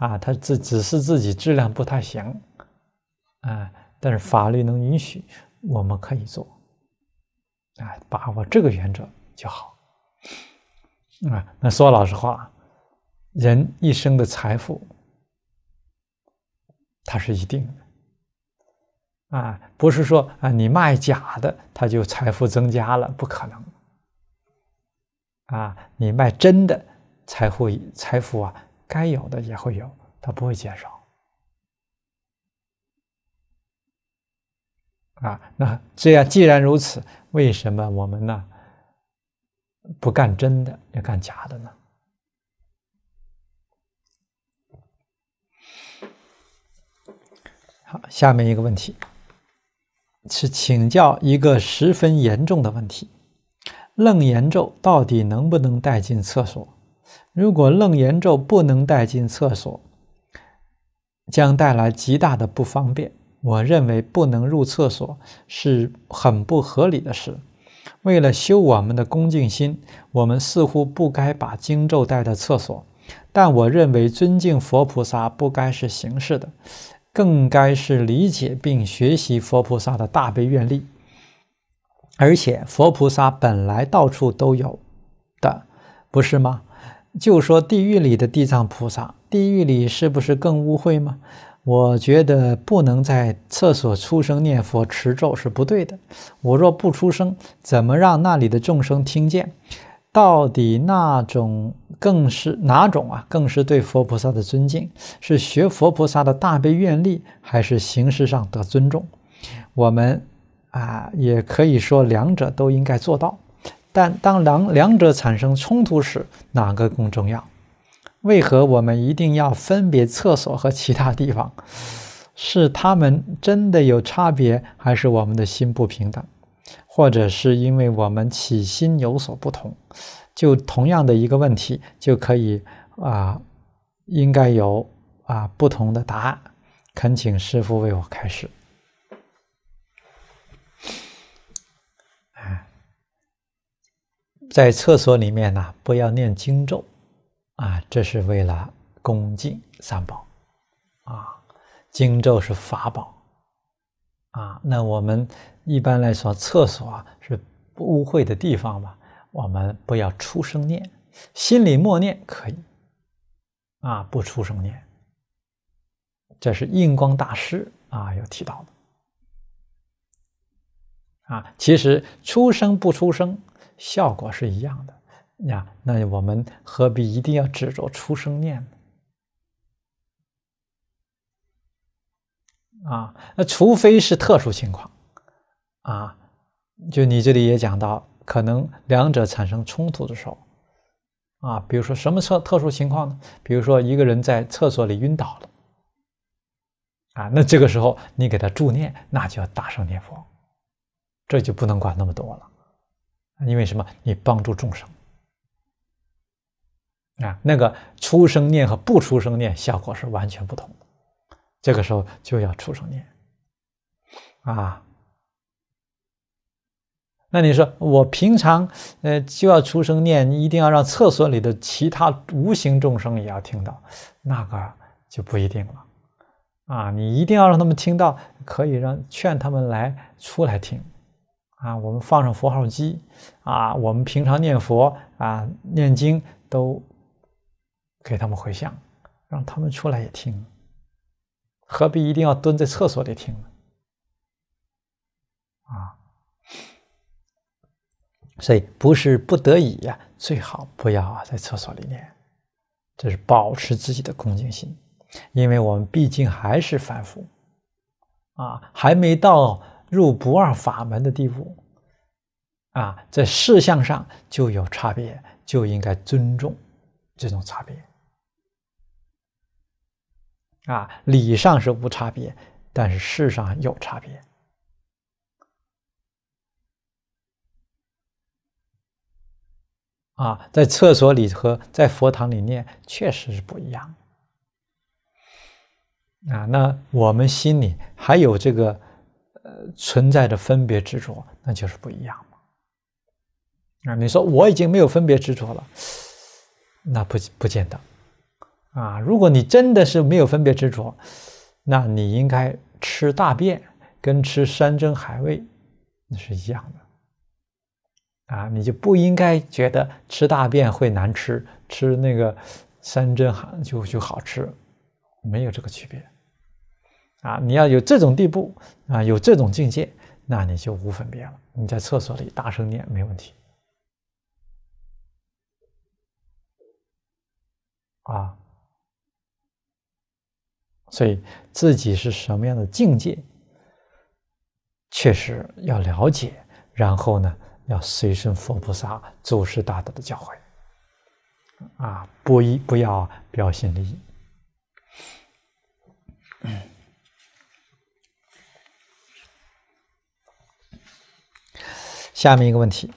啊，他只只是自己质量不太行，啊，但是法律能允许，我们可以做，啊，把握这个原则就好，啊，那说老实话，人一生的财富，它是一定的，啊，不是说啊你卖假的，它就财富增加了，不可能，啊，你卖真的，财富财富啊。该有的也会有，它不会减少。啊，那这样既然如此，为什么我们呢不干真的，要干假的呢？好，下面一个问题，是请教一个十分严重的问题：楞严咒到底能不能带进厕所？如果楞严咒不能带进厕所，将带来极大的不方便。我认为不能入厕所是很不合理的事。为了修我们的恭敬心，我们似乎不该把经咒带到厕所。但我认为尊敬佛菩萨不该是形式的，更该是理解并学习佛菩萨的大悲愿力。而且佛菩萨本来到处都有的，不是吗？就说地狱里的地藏菩萨，地狱里是不是更污秽吗？我觉得不能在厕所出声念佛持咒是不对的。我若不出声，怎么让那里的众生听见？到底那种更是哪种啊？更是对佛菩萨的尊敬，是学佛菩萨的大悲愿力，还是形式上的尊重？我们啊，也可以说两者都应该做到。但当两两者产生冲突时，哪个更重要？为何我们一定要分别厕所和其他地方？是他们真的有差别，还是我们的心不平等？或者是因为我们起心有所不同？就同样的一个问题，就可以啊，应该有啊不同的答案。恳请师父为我开示。在厕所里面呢，不要念经咒，啊，这是为了恭敬三宝，啊，经咒是法宝，啊，那我们一般来说，厕所是污秽的地方嘛，我们不要出声念，心里默念可以，啊，不出声念，这是印光大师啊，有提到的，啊，其实出声不出声。效果是一样的，呀。那我们何必一定要执着出生念呢？啊，那除非是特殊情况，啊，就你这里也讲到，可能两者产生冲突的时候，啊，比如说什么特特殊情况呢？比如说一个人在厕所里晕倒了，啊，那这个时候你给他助念，那就大声念佛，这就不能管那么多了。因为什么？你帮助众生啊，那个出生念和不出声念效果是完全不同的。这个时候就要出声念啊。那你说我平常呃就要出声念，你一定要让厕所里的其他无形众生也要听到，那个就不一定了啊。你一定要让他们听到，可以让劝他们来出来听。啊，我们放上佛号机，啊，我们平常念佛啊、念经都给他们回向，让他们出来也听，何必一定要蹲在厕所里听呢？啊，所以不是不得已呀，最好不要在厕所里面，这是保持自己的恭敬心，因为我们毕竟还是凡夫，啊，还没到。入不二法门的地步，啊，在事相上就有差别，就应该尊重这种差别。啊，理上是无差别，但是事上有差别。啊，在厕所里和在佛堂里念，确实是不一样。啊，那我们心里还有这个。呃，存在着分别执着，那就是不一样嘛。啊，你说我已经没有分别执着了，那不不见得啊。如果你真的是没有分别执着，那你应该吃大便跟吃山珍海味那是一样的啊，你就不应该觉得吃大便会难吃，吃那个山珍海就就好吃，没有这个区别。啊，你要有这种地步啊，有这种境界，那你就无分别了。你在厕所里大声念没问题。啊，所以自己是什么样的境界，确实要了解，然后呢，要随顺佛菩萨、祖师大德的教诲。啊，不一不要标新立异。嗯。下面一个问题，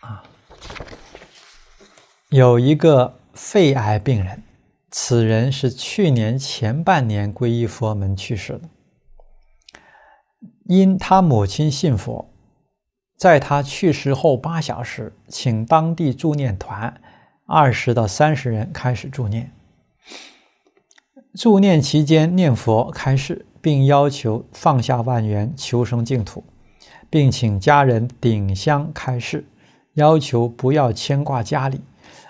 啊，有一个肺癌病人，此人是去年前半年皈依佛门去世的。因他母亲信佛，在他去世后八小时，请当地助念团二十到三十人开始助念。助念期间念佛开示，并要求放下万缘，求生净土。并请家人顶香开示，要求不要牵挂家里。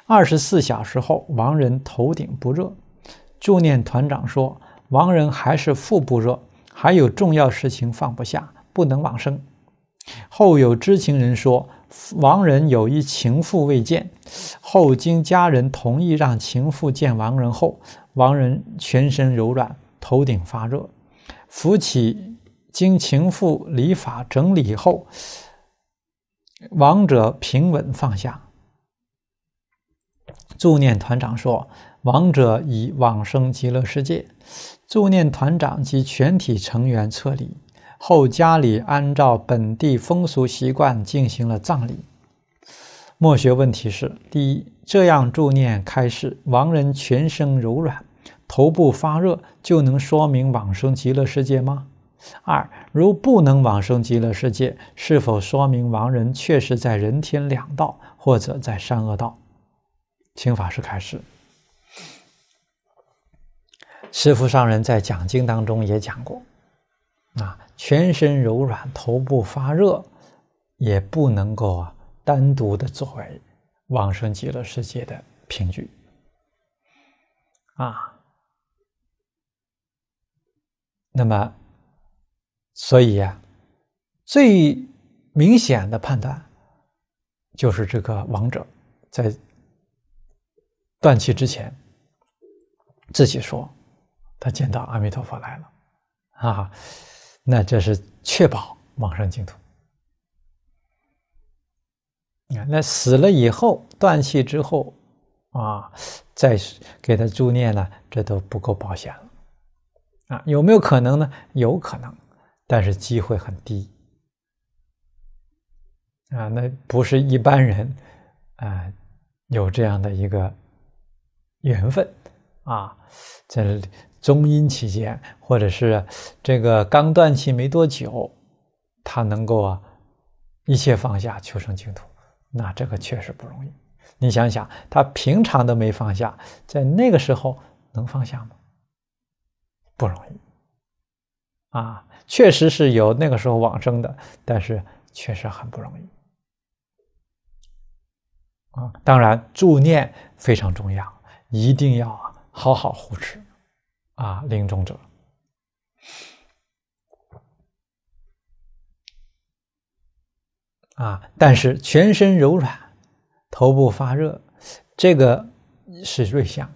二十四小时后，亡人头顶不热。助念团长说，亡人还是腹部热，还有重要事情放不下，不能往生。后有知情人说，亡人有一情妇未见。后经家人同意，让情妇见亡人后，亡人全身柔软，头顶发热，扶起。经情妇礼法整理后，亡者平稳放下。助念团长说：“亡者已往生极乐世界。”助念团长及全体成员撤离后，家里按照本地风俗习惯进行了葬礼。莫学问题是：第一，这样助念开示，亡人全身柔软，头部发热，就能说明往生极乐世界吗？二如不能往生极乐世界，是否说明亡人确实在人天两道，或者在善恶道？请法师开示。师父上人在讲经当中也讲过，啊，全身柔软，头部发热，也不能够啊单独的作为往生极乐世界的凭据。啊，那么。所以啊，最明显的判断就是这个亡者在断气之前自己说他见到阿弥陀佛来了啊，那这是确保往生净土那死了以后断气之后啊，再给他助念呢，这都不够保险了啊。有没有可能呢？有可能。但是机会很低，啊，那不是一般人，啊，有这样的一个缘分，啊，在中阴期间，或者是这个刚断气没多久，他能够啊一切放下，求生净土，那这个确实不容易。你想想，他平常都没放下，在那个时候能放下吗？不容易，啊。确实是有那个时候往生的，但是确实很不容易啊！当然，助念非常重要，一定要好好护持啊！临终者啊，但是全身柔软，头部发热，这个是瑞相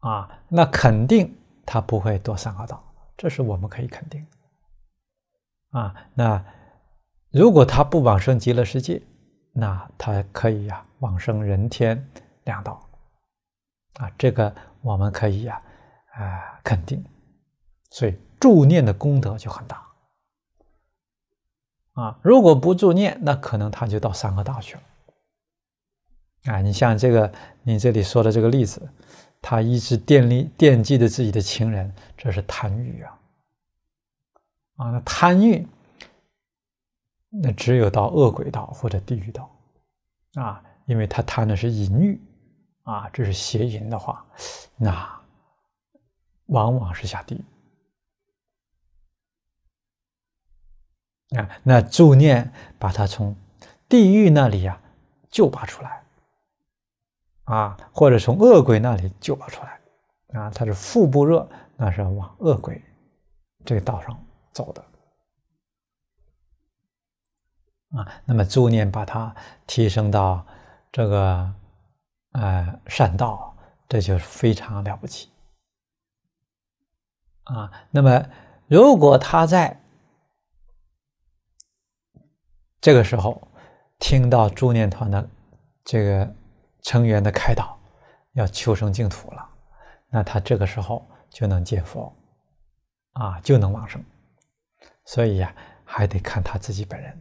啊，那肯定他不会多三恶道。这是我们可以肯定，啊，那如果他不往生极乐世界，那他可以呀往生人天两道，啊，这个我们可以呀啊肯定，所以助念的功德就很大，啊，如果不助念，那可能他就到三个道去了，啊，你像这个你这里说的这个例子。他一直惦念惦记着自己的情人，这是贪欲啊！啊，那贪欲，那只有到恶鬼道或者地狱道啊，因为他贪的是淫欲啊，这是邪淫的话，那往往是下地狱。啊，那助念把他从地狱那里呀救拔出来。啊，或者从恶鬼那里救拔出来，啊，他是腹部热，那是往恶鬼这个道上走的，啊，那么助念把他提升到这个呃善道，这就是非常了不起，啊，那么如果他在这个时候听到助念团的这个。成员的开导，要求生净土了，那他这个时候就能见佛，啊，就能往生，所以呀，还得看他自己本人。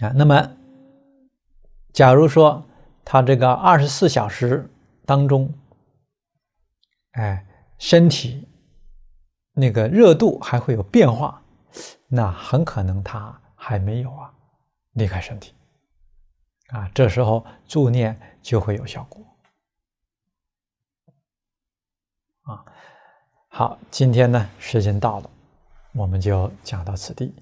啊，那么，假如说他这个二十四小时当中，哎，身体。那个热度还会有变化，那很可能他还没有啊离开身体啊，这时候助念就会有效果。啊，好，今天呢时间到了，我们就讲到此地。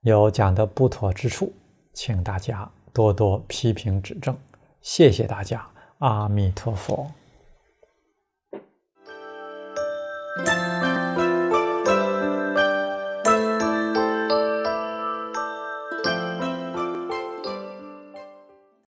有讲的不妥之处，请大家多多批评指正。谢谢大家，阿弥陀佛。